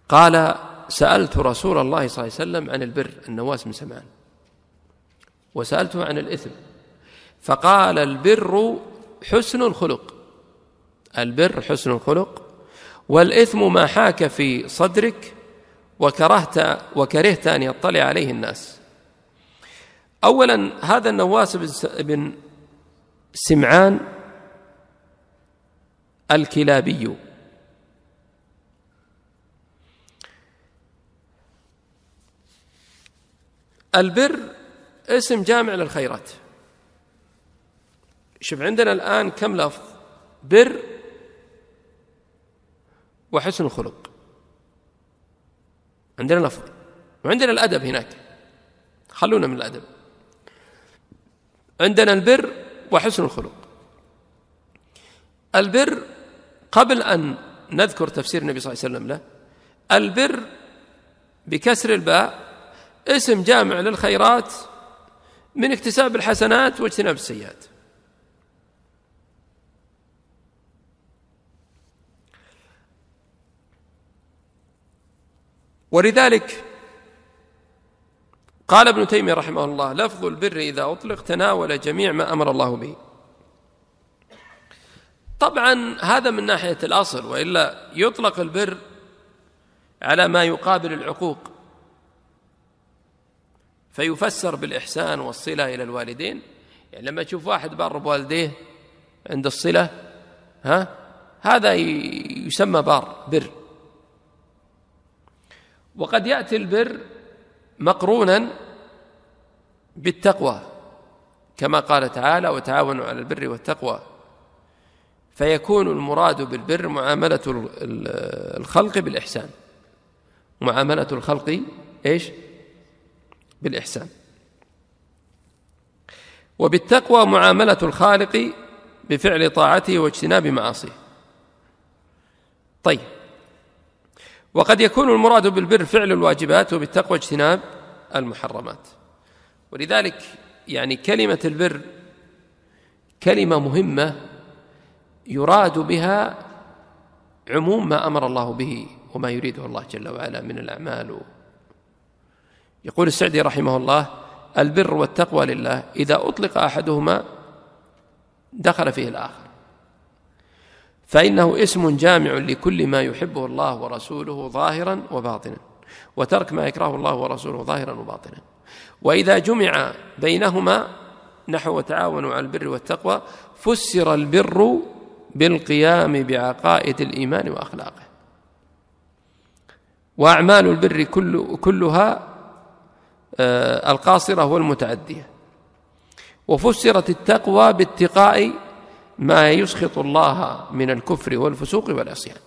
قال سألت رسول الله صلى الله عليه وسلم عن البر النواس بن سمعان وسألته عن الإثم فقال البر حسن الخلق البر حسن الخلق والإثم ما حاك في صدرك وكرهت وكرهت أن يطلع عليه الناس أولا هذا النواس بن سمعان الكلابي البر اسم جامع للخيرات شوف عندنا الآن كم لفظ بر وحسن الخلق عندنا لفظ وعندنا الأدب هناك خلونا من الأدب عندنا البر وحسن الخلق البر قبل أن نذكر تفسير النبي صلى الله عليه وسلم له البر بكسر الباء اسم جامع للخيرات من اكتساب الحسنات واجتناب السيئات ولذلك قال ابن تيمية رحمه الله لفظ البر إذا أطلق تناول جميع ما أمر الله به طبعا هذا من ناحية الأصل وإلا يطلق البر على ما يقابل العقوق فيفسر بالإحسان والصلة إلى الوالدين يعني لما تشوف واحد بار بوالديه عند الصلة ها هذا يسمى بار بر وقد يأتي البر مقرونا بالتقوى كما قال تعالى وتعاونوا على البر والتقوى فيكون المراد بالبر معاملة الخلق بالإحسان معاملة الخلق ايش؟ بالإحسان وبالتقوى معاملة الخالق بفعل طاعته واجتناب معاصيه طيب وقد يكون المراد بالبر فعل الواجبات وبالتقوى اجتناب المحرمات ولذلك يعني كلمة البر كلمة مهمة يراد بها عموم ما أمر الله به وما يريده الله جل وعلا من الأعمال يقول السعدي رحمه الله البر والتقوى لله إذا أطلق أحدهما دخل فيه الآخر فإنه اسم جامع لكل ما يحبه الله ورسوله ظاهرا وباطنا وترك ما يكرهه الله ورسوله ظاهرا وباطنا وإذا جمع بينهما نحو وتعاونوا على البر والتقوى فسر البر بالقيام بعقائد الإيمان وأخلاقه وأعمال البر كل كلها آه، القاصرة والمتعدية وفسرت التقوى باتقاء ما يسخط الله من الكفر والفسوق والعصيان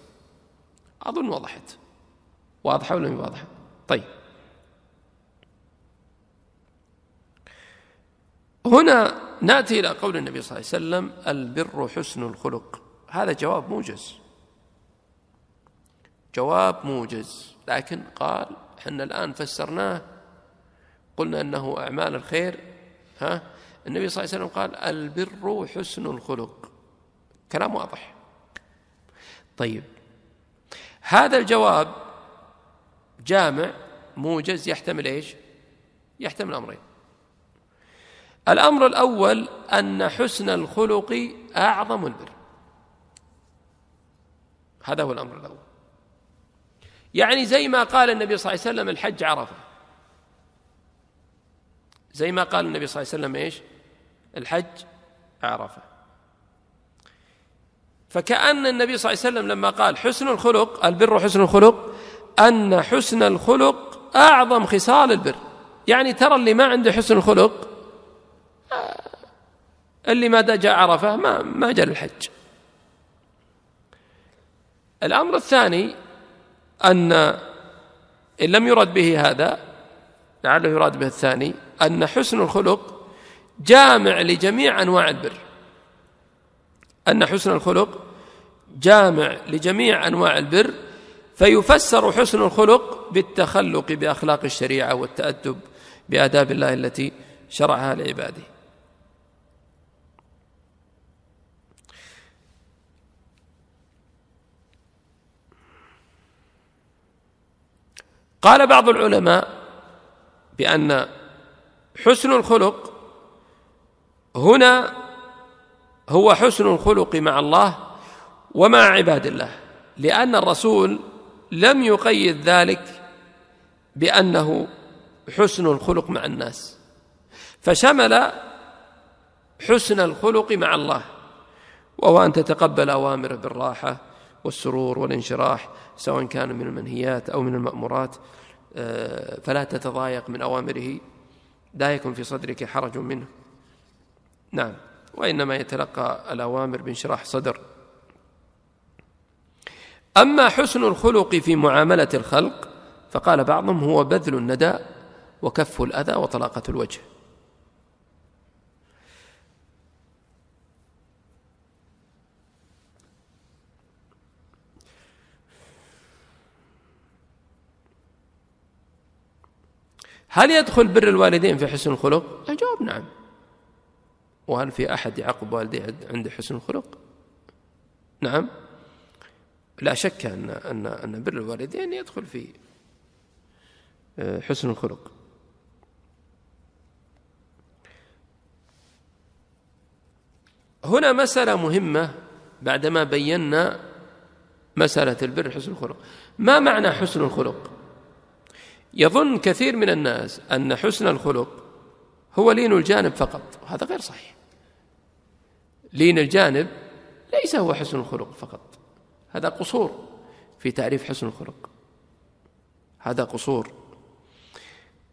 أظن وضحت واضحة ولا واضحة طيب هنا ناتي الى قول النبي صلى الله عليه وسلم البر حسن الخلق هذا جواب موجز جواب موجز لكن قال احنا الان فسرناه قلنا انه اعمال الخير ها النبي صلى الله عليه وسلم قال البر حسن الخلق كلام واضح طيب هذا الجواب جامع موجز يحتمل ايش يحتمل امرين الامر الاول ان حسن الخلق اعظم البر هذا هو الامر الاول يعني زي ما قال النبي صلى الله عليه وسلم الحج عرفه زي ما قال النبي صلى الله عليه وسلم ايش الحج عرفه فكأن النبي صلى الله عليه وسلم لما قال حسن الخلق البر حسن الخلق أن حسن الخلق أعظم خصال البر يعني ترى اللي ما عنده حسن الخلق آه، اللي ما جاء عرفة ما ما جاء للحج الأمر الثاني أن إن لم يرد به هذا لعله يراد به الثاني أن حسن الخلق جامع لجميع أنواع البر أن حسن الخلق جامع لجميع أنواع البر فيفسر حسن الخلق بالتخلق بأخلاق الشريعة والتأدب بآداب الله التي شرعها لعباده قال بعض العلماء بأن حسن الخلق هنا هو حسن الخلق مع الله ومع عباد الله لأن الرسول لم يقيد ذلك بأنه حسن الخلق مع الناس فشمل حسن الخلق مع الله وهو أن تتقبل أوامره بالراحة والسرور والانشراح سواء كان من المنهيات أو من المأمورات آه، فلا تتضايق من أوامره لا يكن في صدرك حرج منه نعم وإنما يتلقى الأوامر بانشراح صدر أما حسن الخلق في معاملة الخلق فقال بعضهم هو بذل الندى وكف الأذى وطلاقة الوجه هل يدخل بر الوالدين في حسن الخلق؟ الجواب نعم وهل في أحد يعاقب والديه عند حسن الخلق نعم لا شك أن أن أن بر الوالدين يدخل في آه، حسن الخلق هنا مسألة مهمة بعدما بينا مسألة البر حسن الخلق ما معنى حسن الخلق يظن كثير من الناس أن حسن الخلق هو لين الجانب فقط وهذا غير صحيح لين الجانب ليس هو حسن الخلق فقط هذا قصور في تعريف حسن الخلق هذا قصور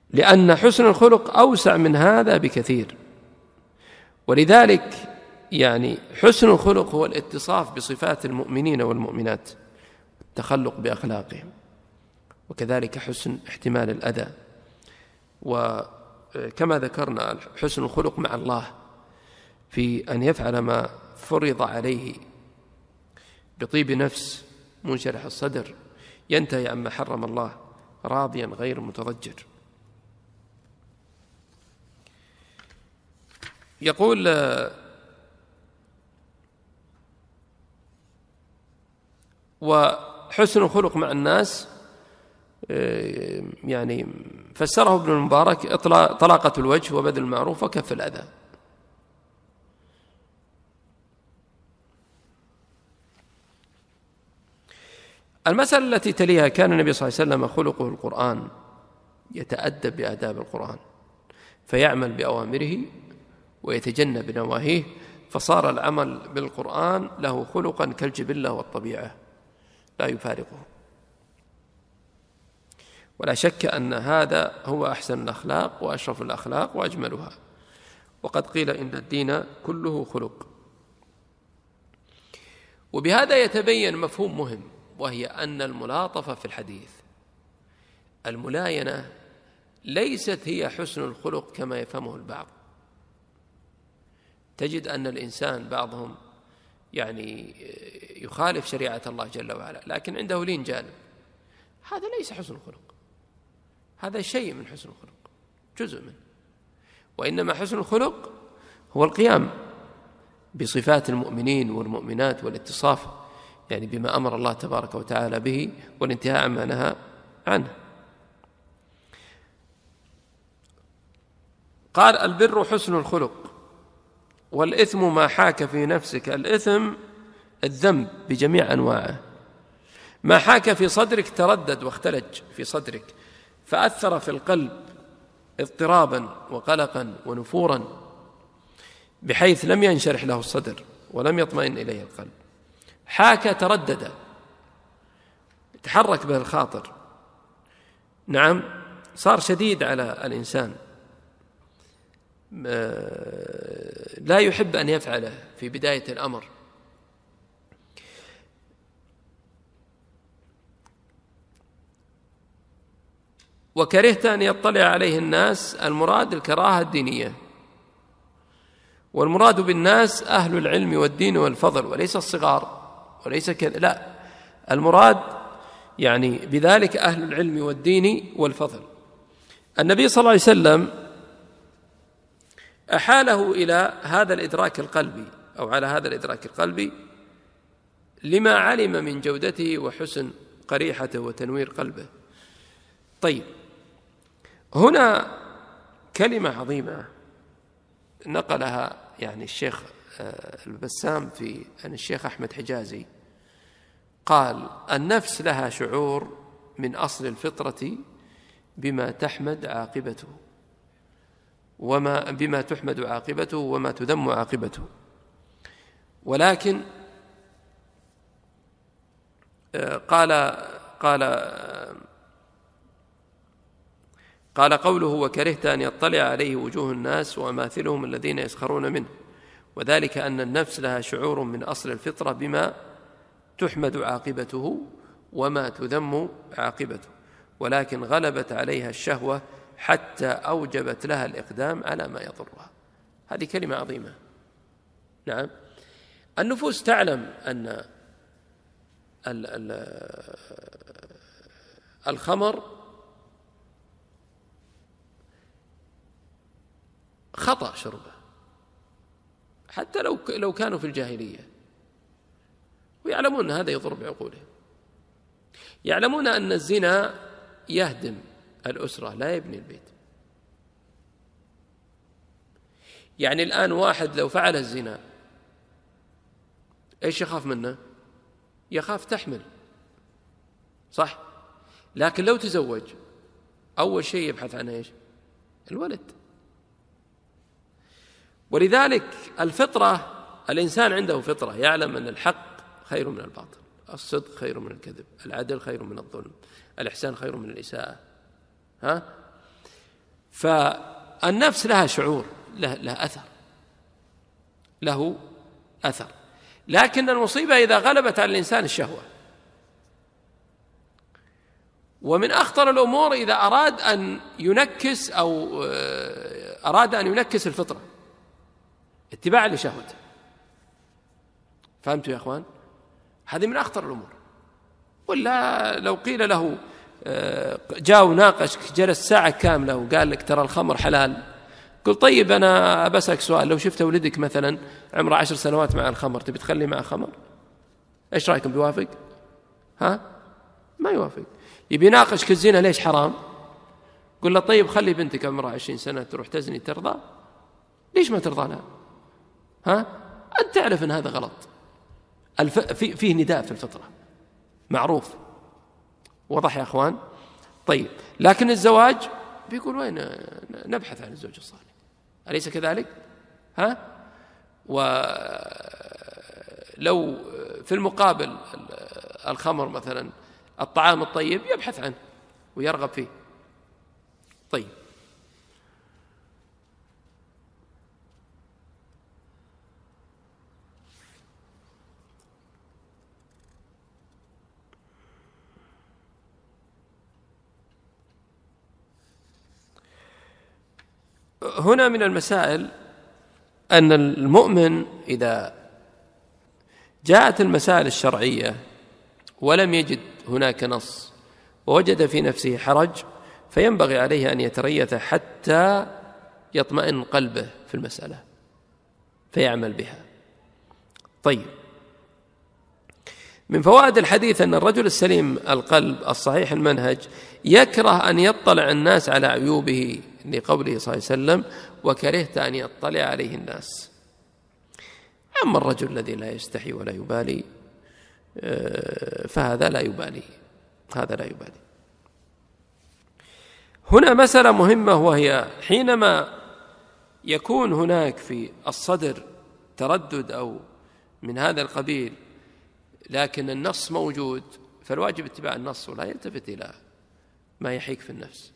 لأن حسن الخلق أوسع من هذا بكثير ولذلك يعني حسن الخلق هو الاتصاف بصفات المؤمنين والمؤمنات التخلق بأخلاقهم وكذلك حسن احتمال الأذى وكما ذكرنا حسن الخلق مع الله في أن يفعل ما فرض عليه بطيب نفس منشرح الصدر ينتهي عما حرم الله راضيا غير متضجر يقول وحسن الخلق مع الناس يعني فسره ابن المبارك طلاقة الوجه وبذل المعروف وكف الأذى المسألة التي تليها كان النبي صلى الله عليه وسلم خلقه القرآن يتأدب بآداب القرآن فيعمل بأوامره ويتجنب نواهيه فصار العمل بالقرآن له خلقا كالجبلة والطبيعة لا يفارقه ولا شك أن هذا هو أحسن الأخلاق وأشرف الأخلاق وأجملها وقد قيل إن الدين كله خلق وبهذا يتبين مفهوم مهم وهي أن الملاطفة في الحديث الملاينة ليست هي حسن الخلق كما يفهمه البعض تجد أن الإنسان بعضهم يعني يخالف شريعة الله جل وعلا لكن عنده لين جانب هذا ليس حسن الخلق هذا شيء من حسن الخلق جزء منه وإنما حسن الخلق هو القيام بصفات المؤمنين والمؤمنات والاتصاف يعني بما امر الله تبارك وتعالى به والانتهاء عما نهى عنه قال البر حسن الخلق والاثم ما حاك في نفسك الاثم الذنب بجميع انواعه ما حاك في صدرك تردد واختلج في صدرك فاثر في القلب اضطرابا وقلقا ونفورا بحيث لم ينشرح له الصدر ولم يطمئن اليه القلب حاكى تردد تحرك به الخاطر نعم صار شديد على الإنسان آه، لا يحب أن يفعله في بداية الأمر وكرهت أن يطلع عليه الناس المراد الكراهة الدينية والمراد بالناس أهل العلم والدين والفضل وليس الصغار وليس كذا لا المراد يعني بذلك أهل العلم والدين والفضل النبي صلى الله عليه وسلم أحاله إلى هذا الإدراك القلبي أو على هذا الإدراك القلبي لما علم من جودته وحسن قريحته وتنوير قلبه طيب هنا كلمة عظيمة نقلها يعني الشيخ آه، البسام في عن الشيخ أحمد حجازي قال النفس لها شعور من أصل الفطرة بما تحمد عاقبته وما بما تحمد عاقبته وما تذم عاقبته ولكن آه، قال قال قال قوله وكرهت أن يطلع عليه وجوه الناس وأماثلهم الذين يسخرون منه وذلك أن النفس لها شعور من أصل الفطرة بما تحمد عاقبته وما تذم عاقبته ولكن غلبت عليها الشهوة حتى أوجبت لها الإقدام على ما يضرها هذه كلمة عظيمة نعم النفوس تعلم أن الخمر خطأ شربه حتى لو لو كانوا في الجاهليه ويعلمون أن هذا يضر بعقولهم يعلمون أن الزنا يهدم الأسرة لا يبني البيت يعني الآن واحد لو فعل الزنا إيش يخاف منه يخاف تحمل صح لكن لو تزوج أول شيء يبحث عن إيش الولد ولذلك الفطرة الإنسان عنده فطرة يعلم أن الحق خير من الباطل الصدق خير من الكذب العدل خير من الظلم الإحسان خير من الإساءة ها فالنفس لها شعور له, له أثر له أثر لكن المصيبة إذا غلبت على الإنسان الشهوة ومن أخطر الأمور إذا أراد أن ينكس أو آه، أراد أن ينكس الفطرة اتباعا لشهوته فهمتوا يا أخوان؟ هذه من أخطر الأمور ولا لو قيل له آه، جاء وناقشك جلس ساعة كاملة وقال لك ترى الخمر حلال قل طيب أنا أبسك سؤال لو شفت ولدك مثلا عمره عشر سنوات مع الخمر تبي تخليه مع خمر إيش رأيكم بيوافق ها ما يوافق يبي يناقشك الزنا ليش حرام قل له طيب خلي بنتك عمرها عشرين سنة تروح تزني ترضى ليش ما ترضى لها ها أنت تعرف أن هذا غلط الف... في... فيه نداء في الفطرة معروف وضح يا أخوان طيب لكن الزواج بيقول وين نبحث عن الزوج الصالح أليس كذلك ها ولو في المقابل الخمر مثلا الطعام الطيب يبحث عنه ويرغب فيه طيب هنا من المسائل أن المؤمن إذا جاءت المسائل الشرعية ولم يجد هناك نص ووجد في نفسه حرج فينبغي عليه أن يتريث حتى يطمئن قلبه في المسألة فيعمل بها طيب من فوائد الحديث أن الرجل السليم القلب الصحيح المنهج يكره أن يطلع الناس على عيوبه لقوله صلى الله عليه وسلم وكرهت أن يطلع عليه الناس أما الرجل الذي لا يستحي ولا يبالي آه، فهذا لا يبالي هذا لا يبالي هنا مسألة مهمة وهي حينما يكون هناك في الصدر تردد أو من هذا القبيل لكن النص موجود فالواجب اتباع النص ولا يلتفت إلى ما يحيك في النفس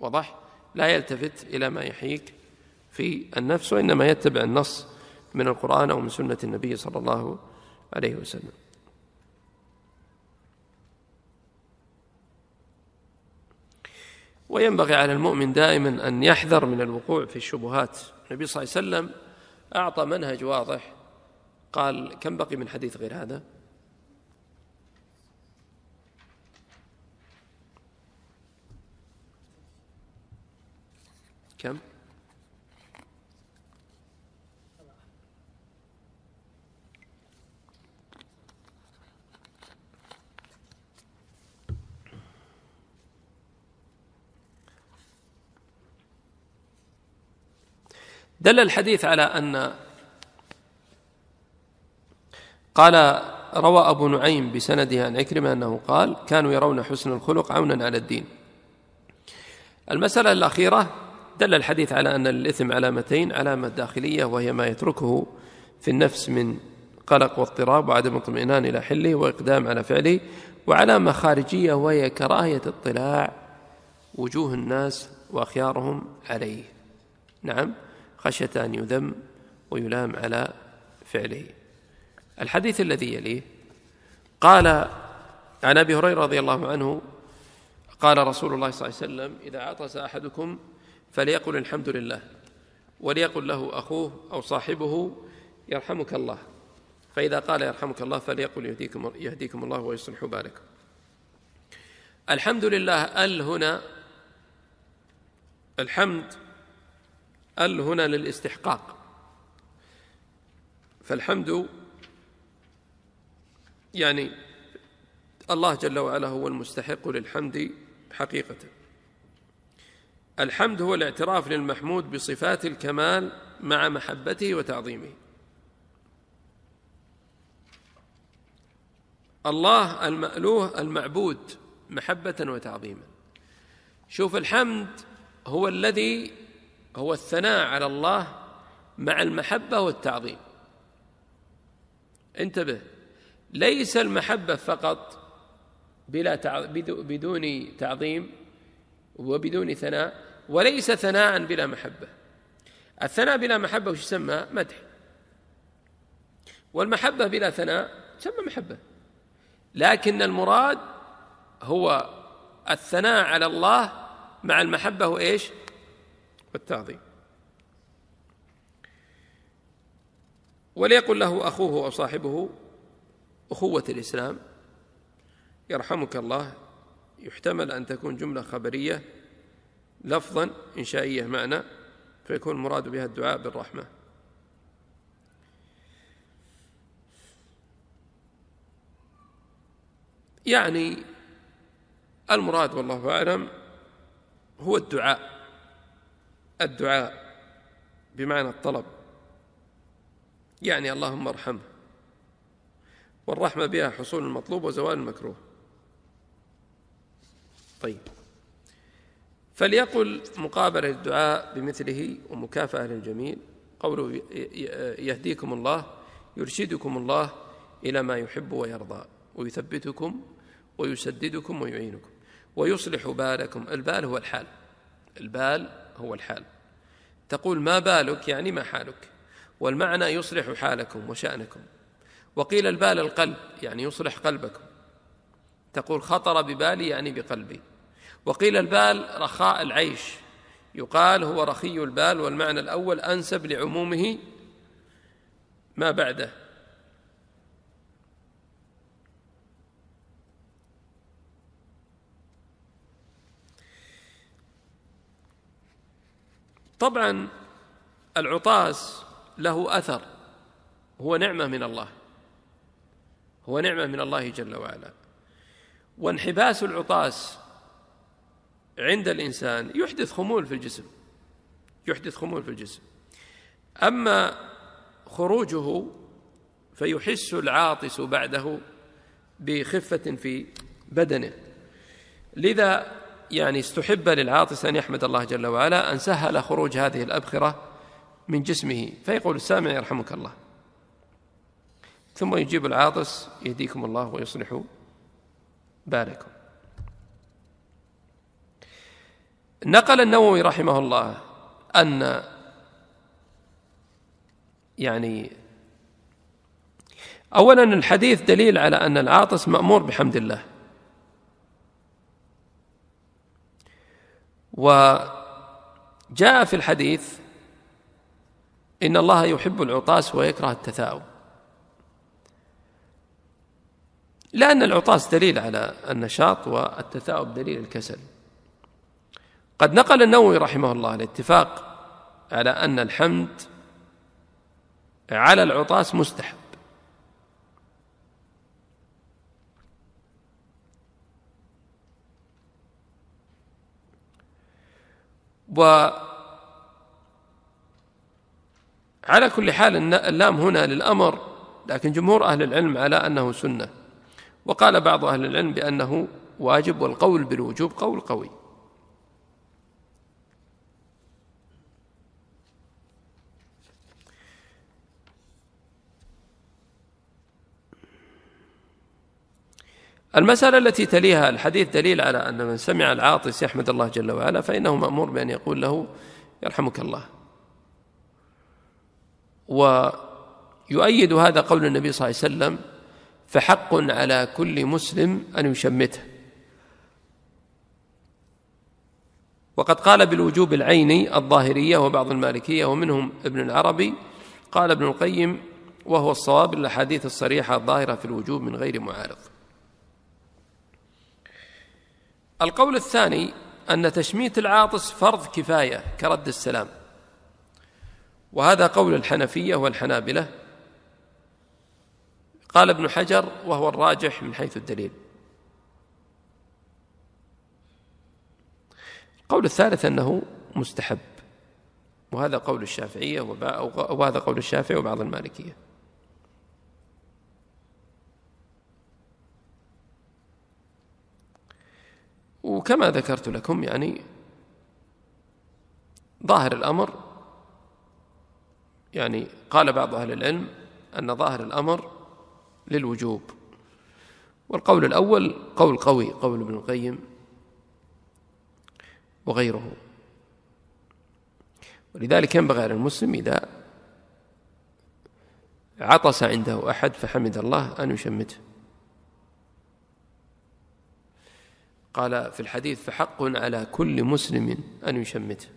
وضح لا يلتفت إلى ما يحيك في النفس وإنما يتبع النص من القرآن أو من سنة النبي صلى الله عليه وسلم وينبغي على المؤمن دائما أن يحذر من الوقوع في الشبهات النبي صلى الله عليه وسلم أعطى منهج واضح قال كم بقي من حديث غير هذا؟ كم دل الحديث على أن قال روى أبو نعيم بسنده عن عكرمة أنه قال كانوا يرون حسن الخلق عونا على الدين المسألة الأخيرة دل الحديث على أن الإثم علامتين علامة داخلية وهي ما يتركه في النفس من قلق واضطراب وعدم اطمئنان إلى حله وإقدام على فعله وعلامة خارجية وهي كراهية اطلاع وجوه الناس وأخيارهم عليه نعم خشية أن يذم ويلام على فعله الحديث الذي يليه قال عن ابي هريره رضي الله عنه قال رسول الله صلى الله عليه وسلم اذا عطس احدكم فليقل الحمد لله وليقل له أخوه أو صاحبه يرحمك الله فإذا قال يرحمك الله فليقل يهديكم, يهديكم الله ويصلح بالك الحمد لله ال هنا الحمد ال هنا للاستحقاق فالحمد يعني الله جل وعلا هو المستحق للحمد حقيقه الحمد هو الاعتراف للمحمود بصفات الكمال مع محبته وتعظيمه الله المألوه المعبود محبة وتعظيما شوف الحمد هو الذي هو الثناء على الله مع المحبة والتعظيم انتبه ليس المحبة فقط بلا بدون تعظيم وبدون ثناء وليس ثناء بلا محبة الثناء بلا محبة وش يسمى مدح والمحبة بلا ثناء تسمى محبة لكن المراد هو الثناء على الله مع المحبة وإيش والتعظيم وليقل له أخوه أو صاحبه أخوة الإسلام يرحمك الله يحتمل أن تكون جملة خبرية لفظا إنشائية معنى فيكون المراد بها الدعاء بالرحمة يعني المراد والله أعلم هو الدعاء الدعاء بمعنى الطلب يعني اللهم ارحمه والرحمة بها حصول المطلوب وزوال المكروه طيب فليقل مقابلة الدعاء بمثله ومكافأة للجميل قوله يهديكم الله يرشدكم الله إلى ما يحب ويرضى ويثبتكم ويسددكم ويعينكم ويصلح بالكم البال هو الحال البال هو الحال تقول ما بالك يعني ما حالك والمعنى يصلح حالكم وشأنكم وقيل البال القلب يعني يصلح قلبكم تقول خطر ببالي يعني بقلبي وقيل البال رخاء العيش يقال هو رخي البال والمعنى الأول أنسب لعمومه ما بعده طبعا العطاس له أثر هو نعمة من الله هو نعمة من الله جل وعلا وانحباس العطاس عند الإنسان يحدث خمول في الجسم يحدث خمول في الجسم أما خروجه فيحس العاطس بعده بخفة في بدنه لذا يعني استحب للعاطس أن يحمد الله جل وعلا أن سهل خروج هذه الأبخرة من جسمه فيقول السامع يرحمك الله ثم يجيب العاطس يهديكم الله ويصلح بالكم نقل النووي رحمه الله أن يعني أولا الحديث دليل على أن العاطس مأمور بحمد الله وجاء في الحديث إن الله يحب العطاس ويكره التثاؤب لأن العطاس دليل على النشاط والتثاؤب دليل الكسل قد نقل النووي رحمه الله الاتفاق على أن الحمد على العطاس مستحب و على كل حال اللام هنا للأمر لكن جمهور أهل العلم على أنه سنة وقال بعض أهل العلم بأنه واجب والقول بالوجوب قول قوي المسألة التي تليها الحديث دليل على أن من سمع العاطس يحمد الله جل وعلا فإنه مأمور بأن يقول له يرحمك الله ويؤيد هذا قول النبي صلى الله عليه وسلم فحق على كل مسلم أن يشمته وقد قال بالوجوب العيني الظاهرية وبعض المالكية ومنهم ابن العربي قال ابن القيم وهو الصواب الأحاديث الصريحة الظاهرة في الوجوب من غير معارض القول الثاني أن تشميت العاطس فرض كفاية كرد السلام وهذا قول الحنفية والحنابلة قال ابن حجر وهو الراجح من حيث الدليل القول الثالث أنه مستحب وهذا قول الشافعية وهذا قول الشافعي وبعض المالكية وكما ذكرت لكم يعني ظاهر الأمر يعني قال بعض أهل العلم أن ظاهر الأمر للوجوب والقول الأول قول قوي قول ابن القيم وغيره ولذلك ينبغي على المسلم إذا عطس عنده أحد فحمد الله أن يشمته قال في الحديث فحق على كل مسلم أن يشمته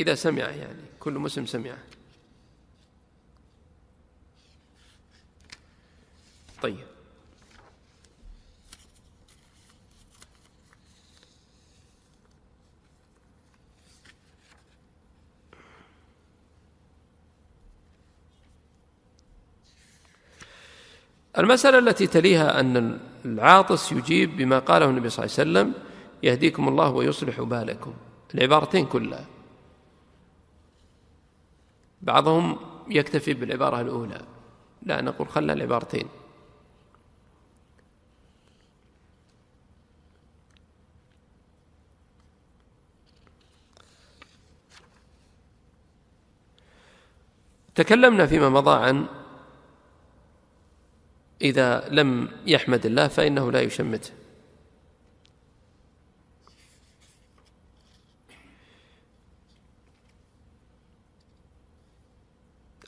إذا سمع يعني كل مسلم سمعه طيب المسألة التي تليها أن العاطس يجيب بما قاله النبي صلى الله عليه وسلم يهديكم الله ويصلح بالكم العبارتين كلها بعضهم يكتفي بالعبارة الأولى لا نقول خلى العبارتين تكلمنا فيما مضى عن إذا لم يحمد الله فإنه لا يشمته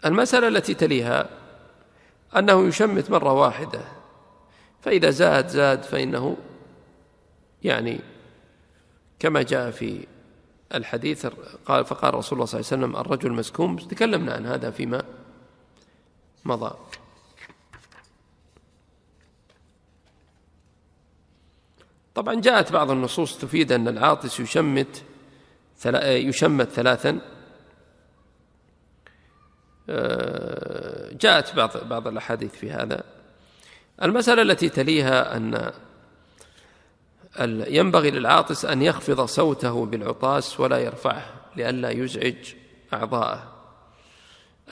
المسألة التي تليها أنه يشمت مرة واحدة فإذا زاد زاد فإنه يعني كما جاء في الحديث قال فقال رسول الله صلى الله عليه وسلم الرجل مسكوم تكلمنا عن هذا فيما مضى طبعا جاءت بعض النصوص تفيد أن العاطس يشمت آه، يشمت ثلاثا آه، جاءت بعض بعض الأحاديث في هذا المسألة التي تليها أن ينبغي للعاطس أن يخفض صوته بالعطاس ولا يرفعه لئلا يزعج أعضاءه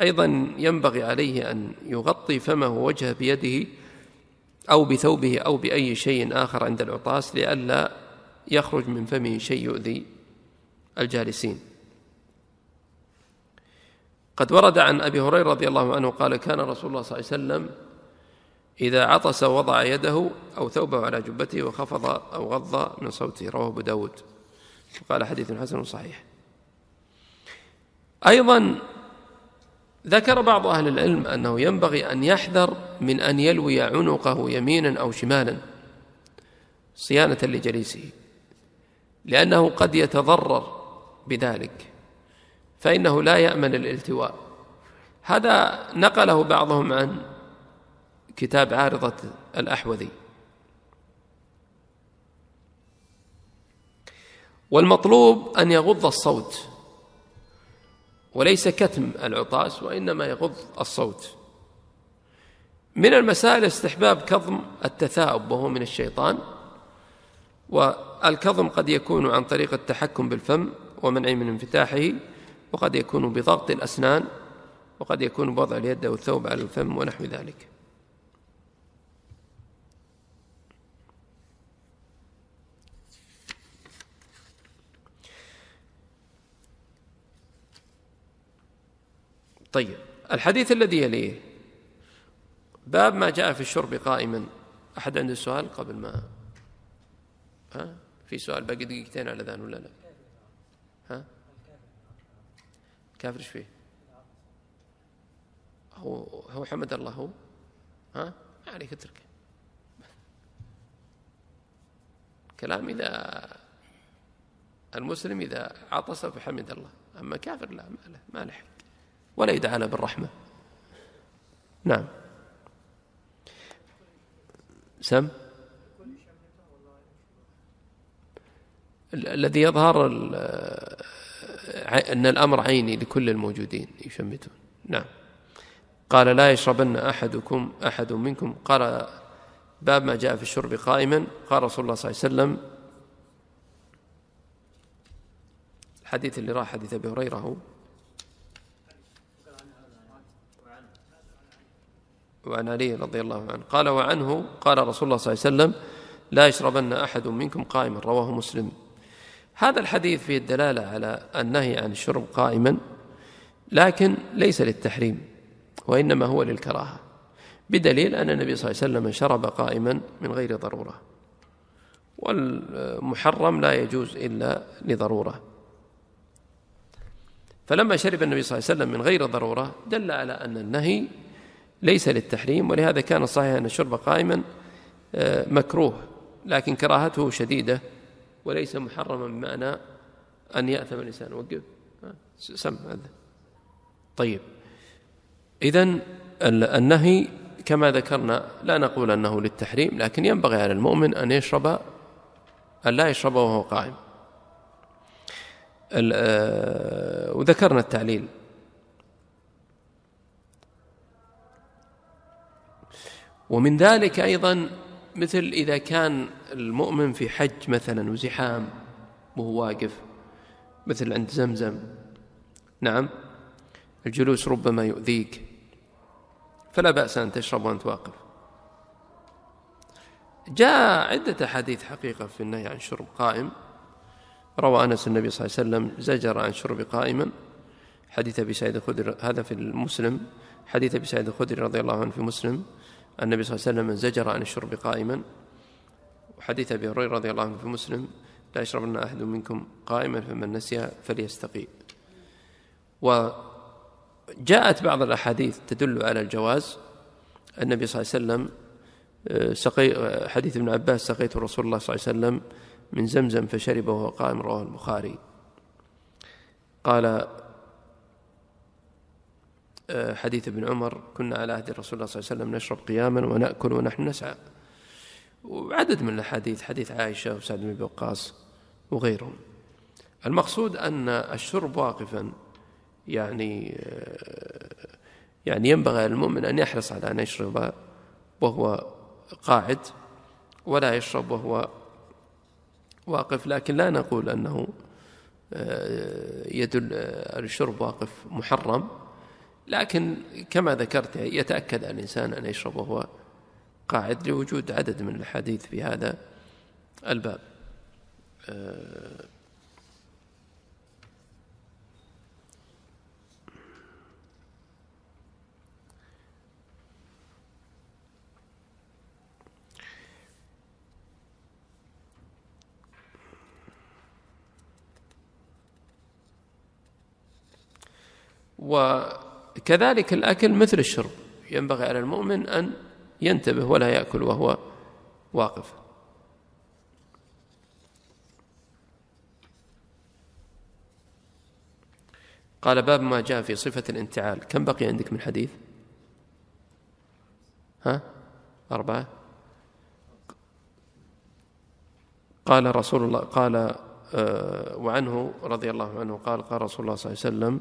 أيضا ينبغي عليه أن يغطي فمه ووجهه بيده أو بثوبه أو بأي شيء آخر عند العطاس لئلا يخرج من فمه شيء يؤذي الجالسين قد ورد عن أبي هريرة رضي الله عنه قال كان رسول الله صلى الله عليه وسلم إذا عطس وضع يده أو ثوبه على جبته وخفض أو غض من صوته رواه أبو داود قال حديث حسن صحيح أيضا ذكر بعض أهل العلم أنه ينبغي أن يحذر من أن يلوي عنقه يمينا أو شمالا صيانة لجليسه لأنه قد يتضرر بذلك فإنه لا يأمن الالتواء هذا نقله بعضهم عن كتاب عارضة الأحوذي والمطلوب أن يغض الصوت وليس كتم العطاس وإنما يغض الصوت من المسائل استحباب كظم التثاؤب وهو من الشيطان والكظم قد يكون عن طريق التحكم بالفم ومنع من انفتاحه وقد يكون بضغط الأسنان وقد يكون بوضع اليد أو الثوب على الفم ونحو ذلك طيب الحديث الذي يليه باب ما جاء في الشرب قائما أحد عنده سؤال قبل ما ها في سؤال باقي دقيقتين على ذان ولا لا ها كافر ايش فيه هو هو حمد الله هو ها ما عليك اتركه كلام إذا المسلم إذا عطس فحمد الله أما كافر لا ما له ما له ولا يدعى لنا بالرحمة نعم سم الذي يظهر أن الأمر عيني لكل الموجودين يشمتون نعم قال لا يشربن أحدكم أحد منكم قال باب ما جاء في الشرب قائما قال رسول الله صلى الله عليه وسلم الحديث اللي راح حديث أبي هريرة هو وعن علي رضي الله عنه قال وعنه قال رسول الله صلى الله عليه وسلم لا يشربن أحد منكم قائما رواه مسلم هذا الحديث فيه الدلالة على النهي عن الشرب قائما لكن ليس للتحريم وإنما هو للكراهة بدليل أن النبي صلى الله عليه وسلم شرب قائما من غير ضرورة والمحرم لا يجوز إلا لضرورة فلما شرب النبي صلى الله عليه وسلم من غير ضرورة دل على أن النهي ليس للتحريم ولهذا كان صحيح أن الشرب قائما آه، مكروه لكن كراهته شديدة وليس محرما بمعنى أن يأثم الإنسان وقف آه، سم هذا طيب إذا النهي كما ذكرنا لا نقول أنه للتحريم لكن ينبغي على المؤمن أن يشرب أن لا يشرب وهو قائم آه، وذكرنا التعليل ومن ذلك أيضا مثل إذا كان المؤمن في حج مثلا وزحام وهو واقف مثل عند زمزم نعم الجلوس ربما يؤذيك فلا بأس أن تشرب وأنت واقف جاء عدة أحاديث حقيقة في النهي عن شرب قائم روى أنس النبي صلى الله عليه وسلم زجر عن شرب قائما حديث أبي سعيد الخدري هذا في المسلم حديث أبي سعيد الخدري رضي الله عنه في مسلم النبي صلى الله عليه وسلم زجر عن الشرب قائما وحديث ابي هريره رضي الله عنه في مسلم لا يشربن احد منكم قائما فمن نسي فليستقي وجاءت بعض الاحاديث تدل على الجواز النبي صلى الله عليه وسلم آه، سقي آه، حديث ابن عباس سقيت رسول الله صلى الله عليه وسلم من زمزم فشرب وهو قائم رواه البخاري قال آه، حديث ابن عمر كنا على عهد الرسول الله صلى الله عليه وسلم نشرب قياما ونأكل ونحن نسعى وعدد من الأحاديث حديث عائشة وسعد بن وقاص وغيرهم المقصود أن الشرب واقفا يعني آه، يعني ينبغي المؤمن أن يحرص على أن يشرب وهو قاعد ولا يشرب وهو واقف لكن لا نقول أنه آه، يدل الشرب واقف محرم لكن كما ذكرت يتأكد الإنسان أن يشرب وهو قاعد لوجود عدد من الحديث في هذا الباب أه، و كذلك الأكل مثل الشرب ينبغي على المؤمن أن ينتبه ولا يأكل وهو واقف قال باب ما جاء في صفة الانتعال كم بقي عندك من حديث ها أربعة قال رسول الله قال آه، وعنه رضي الله عنه قال قال رسول الله صلى الله عليه وسلم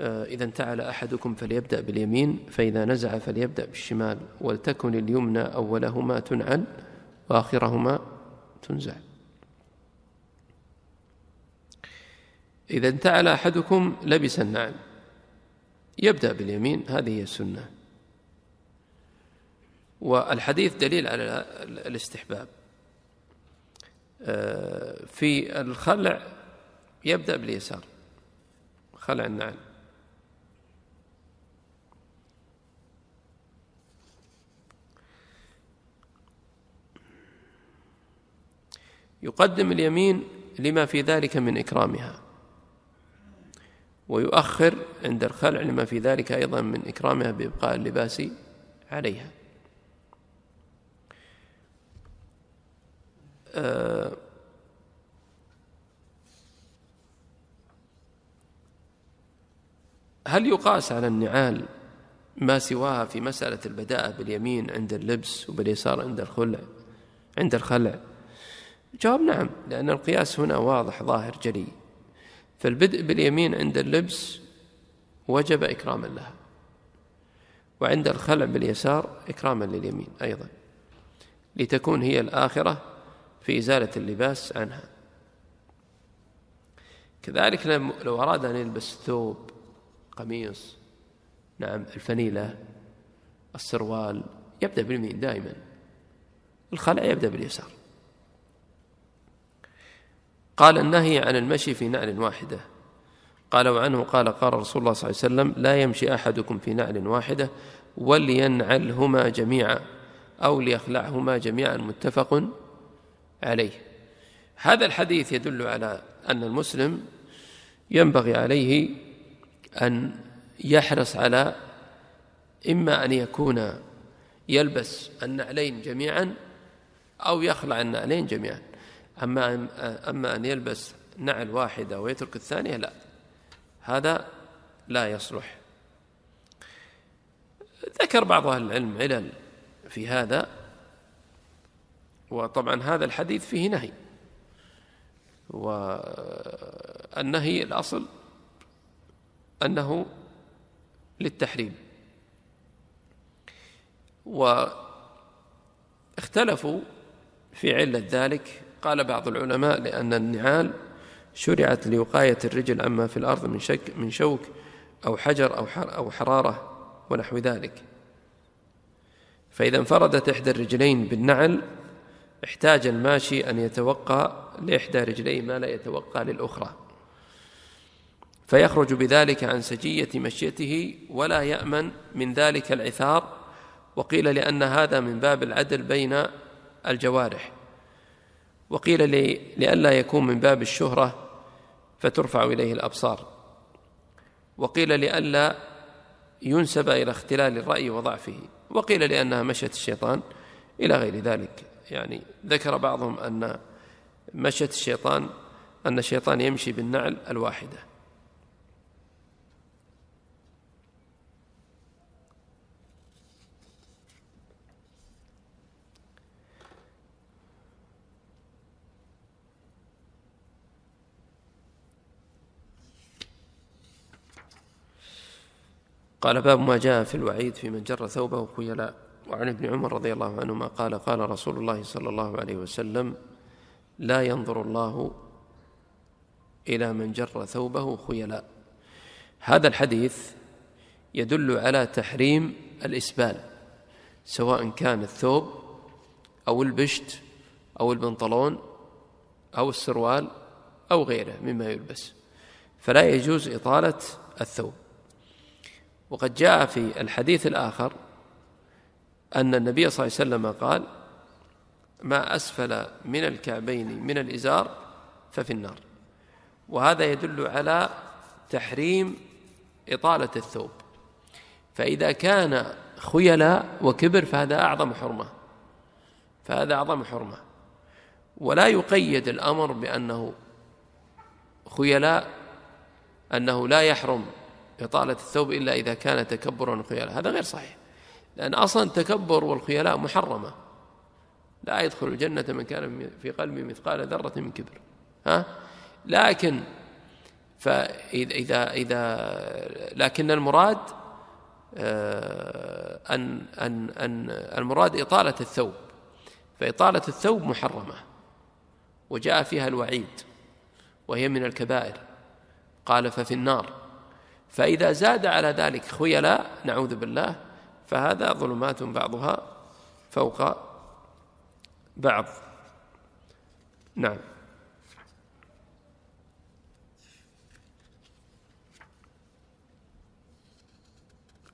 آه، إذا انتعل أحدكم فليبدأ باليمين فإذا نزع فليبدأ بالشمال ولتكن اليمنى أولهما تنعل وآخرهما تنزع إذا انتعل أحدكم لبس النعل يبدأ باليمين هذه هي السنة والحديث دليل على الاستحباب آه، في الخلع يبدأ باليسار خلع النعل يقدم اليمين لما في ذلك من إكرامها ويؤخر عند الخلع لما في ذلك أيضا من إكرامها بإبقاء اللباس عليها أه، هل يقاس على النعال ما سواها في مسألة البداءة باليمين عند اللبس وباليسار عند الخلع عند الخلع الجواب نعم لأن القياس هنا واضح ظاهر جلي فالبدء باليمين عند اللبس وجب إكراما لها وعند الخلع باليسار إكراما لليمين أيضا لتكون هي الآخرة في إزالة اللباس عنها كذلك لو أراد أن يلبس ثوب قميص نعم الفنيلة السروال يبدأ باليمين دائما الخلع يبدأ باليسار قال النهي عن المشي في نعل واحدة قال وعنه قال قال رسول الله صلى الله عليه وسلم لا يمشي أحدكم في نعل واحدة ولينعلهما جميعا أو ليخلعهما جميعا متفق عليه هذا الحديث يدل على أن المسلم ينبغي عليه أن يحرص على إما أن يكون يلبس النعلين جميعا أو يخلع النعلين جميعا أما أن أما أن يلبس نعل واحدة ويترك الثانية لا هذا لا يصلح ذكر بعض أهل العلم علل في هذا وطبعا هذا الحديث فيه نهي والنهي الأصل أنه للتحريم واختلفوا في علة ذلك قال بعض العلماء لأن النعال شرعت لوقاية الرجل عما في الأرض من شك من شوك أو حجر أو أو حرارة ونحو ذلك فإذا انفردت إحدى الرجلين بالنعل احتاج الماشي أن يتوقى لإحدى رجليه ما لا يتوقى للأخرى فيخرج بذلك عن سجية مشيته ولا يأمن من ذلك العثار وقيل لأن هذا من باب العدل بين الجوارح وقيل لئلا يكون من باب الشهرة فترفع إليه الأبصار وقيل لئلا ينسب إلى اختلال الرأي وضعفه وقيل لأنها مشية الشيطان إلى غير ذلك يعني ذكر بعضهم أن مشية الشيطان أن الشيطان يمشي بالنعل الواحدة قال باب ما جاء في الوعيد في من جر ثوبه خيلاء وعن ابن عمر رضي الله عنهما قال قال رسول الله صلى الله عليه وسلم لا ينظر الله الى من جر ثوبه خيلاء هذا الحديث يدل على تحريم الاسبال سواء كان الثوب او البشت او البنطلون او السروال او غيره مما يلبس فلا يجوز اطاله الثوب وقد جاء في الحديث الآخر أن النبي صلى الله عليه وسلم قال ما أسفل من الكعبين من الإزار ففي النار وهذا يدل على تحريم إطالة الثوب فإذا كان خيلاء وكبر فهذا أعظم حرمة فهذا أعظم حرمة ولا يقيد الأمر بأنه خيلاء أنه لا يحرم إطالة الثوب إلا إذا كان تكبرا وخيالا هذا غير صحيح لأن أصلا التكبر والخيلاء محرمة لا يدخل الجنة من كان في قلبه مثقال ذرة من كبر ها لكن فإذا إذا إذا لكن المراد آه، أن أن أن المراد إطالة الثوب فإطالة الثوب محرمة وجاء فيها الوعيد وهي من الكبائر قال ففي النار فإذا زاد على ذلك خيلاء نعوذ بالله فهذا ظلمات بعضها فوق بعض نعم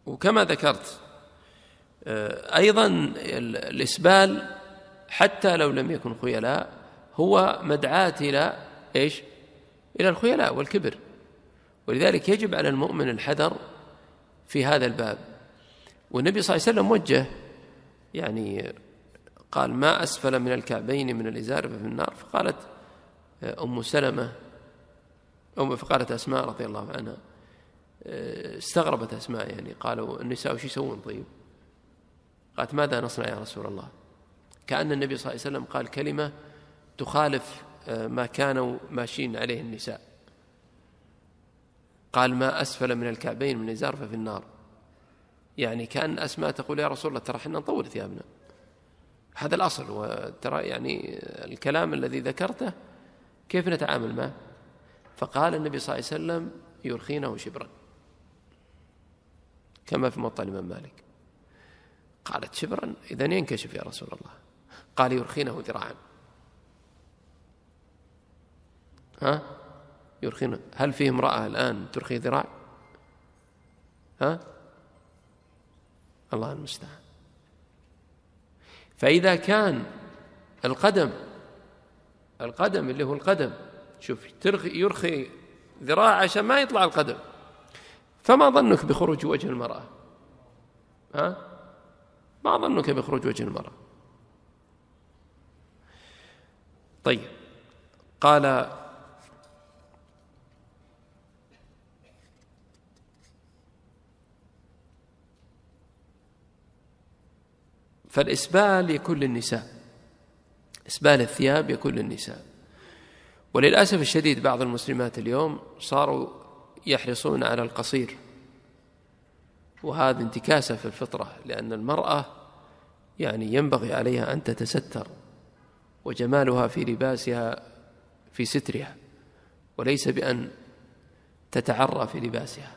وكما ذكرت آه، أيضا الإسبال حتى لو لم يكن خيلاء هو مدعاة إلى إيش؟ إلى الخيلاء والكبر ولذلك يجب على المؤمن الحذر في هذا الباب والنبي صلى الله عليه وسلم وجه يعني قال ما أسفل من الكعبين من الإزار في النار فقالت أم سلمة أم فقالت أسماء رضي الله عنها استغربت أسماء يعني قالوا النساء وش يسوون طيب قالت ماذا نصنع يا رسول الله كأن النبي صلى الله عليه وسلم قال كلمة تخالف ما كانوا ماشيين عليه النساء قال ما أسفل من الكعبين من إزار ففي النار يعني كأن أسماء تقول يا رسول الله ترى احنا نطول ثيابنا هذا الأصل وترى يعني الكلام الذي ذكرته كيف نتعامل معه فقال النبي صلى الله عليه وسلم يرخينه شبرا كما في موطأ الإمام مالك قالت شبرا إذا ينكشف يا رسول الله قال يرخينه ذراعا ها يرخينا هل فيه امرأة الآن ترخي ذراع ها الله المستعان فإذا كان القدم القدم اللي هو القدم شوف ترخي يرخي ذراع عشان ما يطلع القدم فما ظنك بخروج وجه المرأة ها ما ظنك بخروج وجه المرأة طيب قال فالإسبال يكون للنساء إسبال الثياب يكون للنساء وللأسف الشديد بعض المسلمات اليوم صاروا يحرصون على القصير وهذا انتكاسة في الفطرة لأن المرأة يعني ينبغي عليها أن تتستر وجمالها في لباسها في سترها وليس بأن تتعرى في لباسها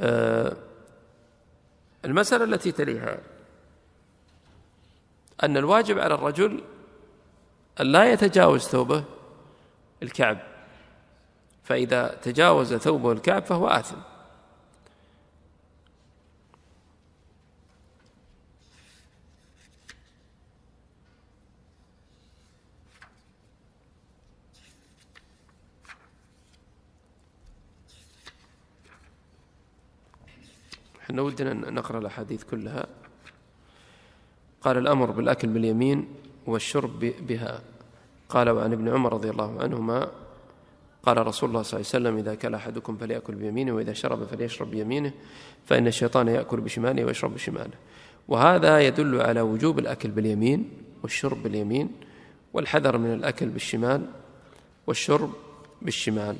آه، المسألة التي تليها أن الواجب على الرجل أن لا يتجاوز ثوبه الكعب فإذا تجاوز ثوبه الكعب فهو آثم احنا ودنا نقرا الاحاديث كلها قال الأمر بالأكل باليمين والشرب بها قال وعن ابن عمر رضي الله عنهما قال رسول الله صلى الله عليه وسلم إذا كل أحدكم فليأكل بيمينه وإذا شرب فليشرب بيمينه فإن الشيطان يأكل بشماله ويشرب بشماله وهذا يدل على وجوب الأكل باليمين والشرب باليمين والحذر من الأكل بالشمال والشرب بالشمال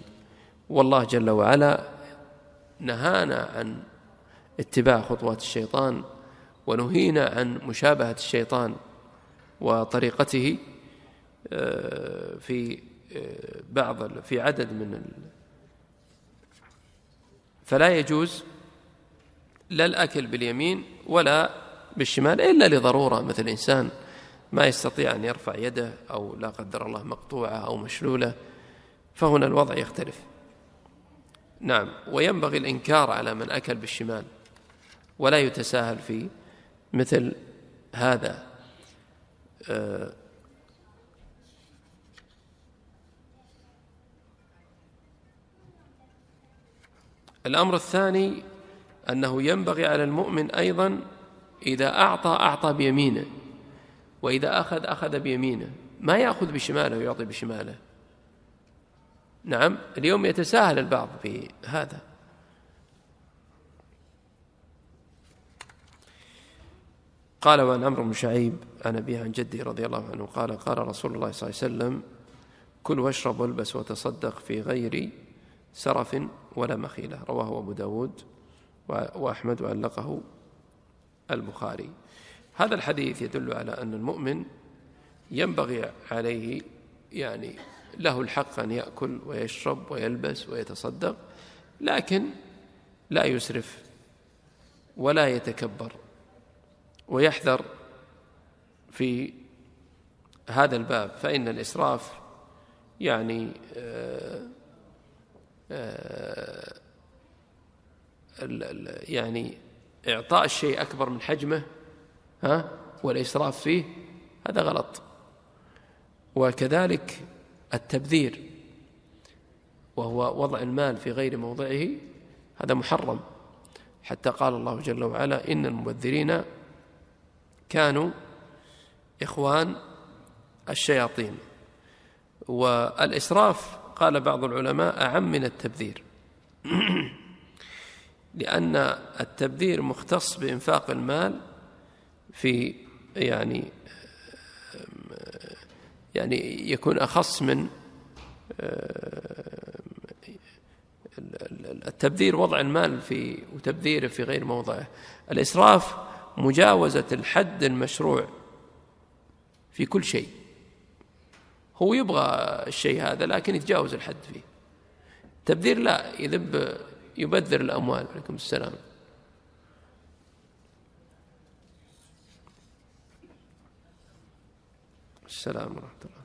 والله جل وعلا نهانا عن اتباع خطوات الشيطان ونهينا عن مشابهة الشيطان وطريقته آه، في آه، بعض في عدد من ال... فلا يجوز لا الأكل باليمين ولا بالشمال إلا لضرورة مثل إنسان ما يستطيع أن يرفع يده أو لا قدر الله مقطوعة أو مشلولة فهنا الوضع يختلف نعم وينبغي الإنكار على من أكل بالشمال ولا يتساهل في مثل هذا أه، الأمر الثاني أنه ينبغي على المؤمن أيضا إذا أعطى أعطى بيمينه وإذا أخذ أخذ بيمينه ما يأخذ بشماله ويعطي بشماله نعم اليوم يتساهل البعض في هذا قال وعن عمرو بن شعيب عن أبيه عن جده رضي الله عنه قال قال رسول الله صلى الله عليه وسلم كل واشرب والبس وتصدق في غير سرف ولا مخيلة رواه أبو داود وأحمد وعلقه البخاري هذا الحديث يدل على أن المؤمن ينبغي عليه يعني له الحق أن يأكل ويشرب ويلبس ويتصدق لكن لا يسرف ولا يتكبر ويحذر في هذا الباب فإن الإسراف يعني آه، آه، يعني إعطاء الشيء أكبر من حجمه ها والإسراف فيه هذا غلط وكذلك التبذير وهو وضع المال في غير موضعه هذا محرم حتى قال الله جل وعلا إن المبذرين كانوا إخوان الشياطين والإسراف قال بعض العلماء أعم من التبذير لأن التبذير مختص بإنفاق المال في يعني يعني يكون أخص من آه، التبذير وضع المال في وتبذيره في غير موضعه الإسراف مجاوزة الحد المشروع في كل شيء هو يبغى الشيء هذا لكن يتجاوز الحد فيه تبذير لا يذب يبذر الأموال عليكم السلام السلام ورحمة الله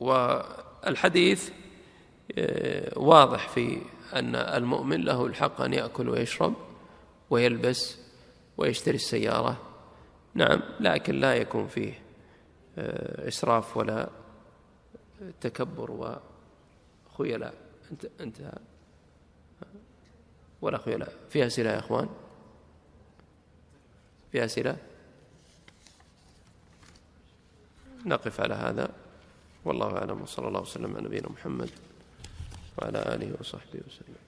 والحديث آه، واضح في أن المؤمن له الحق أن يأكل ويشرب ويلبس ويشتري السيارة نعم لكن لا يكون فيه آه، إسراف ولا تكبر وخيلاء انتهى ولا خيلاء فيها أسئلة يا إخوان فيها أسئلة نقف على هذا والله أعلم وصلى الله وسلم على نبينا محمد وعلى آله وصحبه وسلم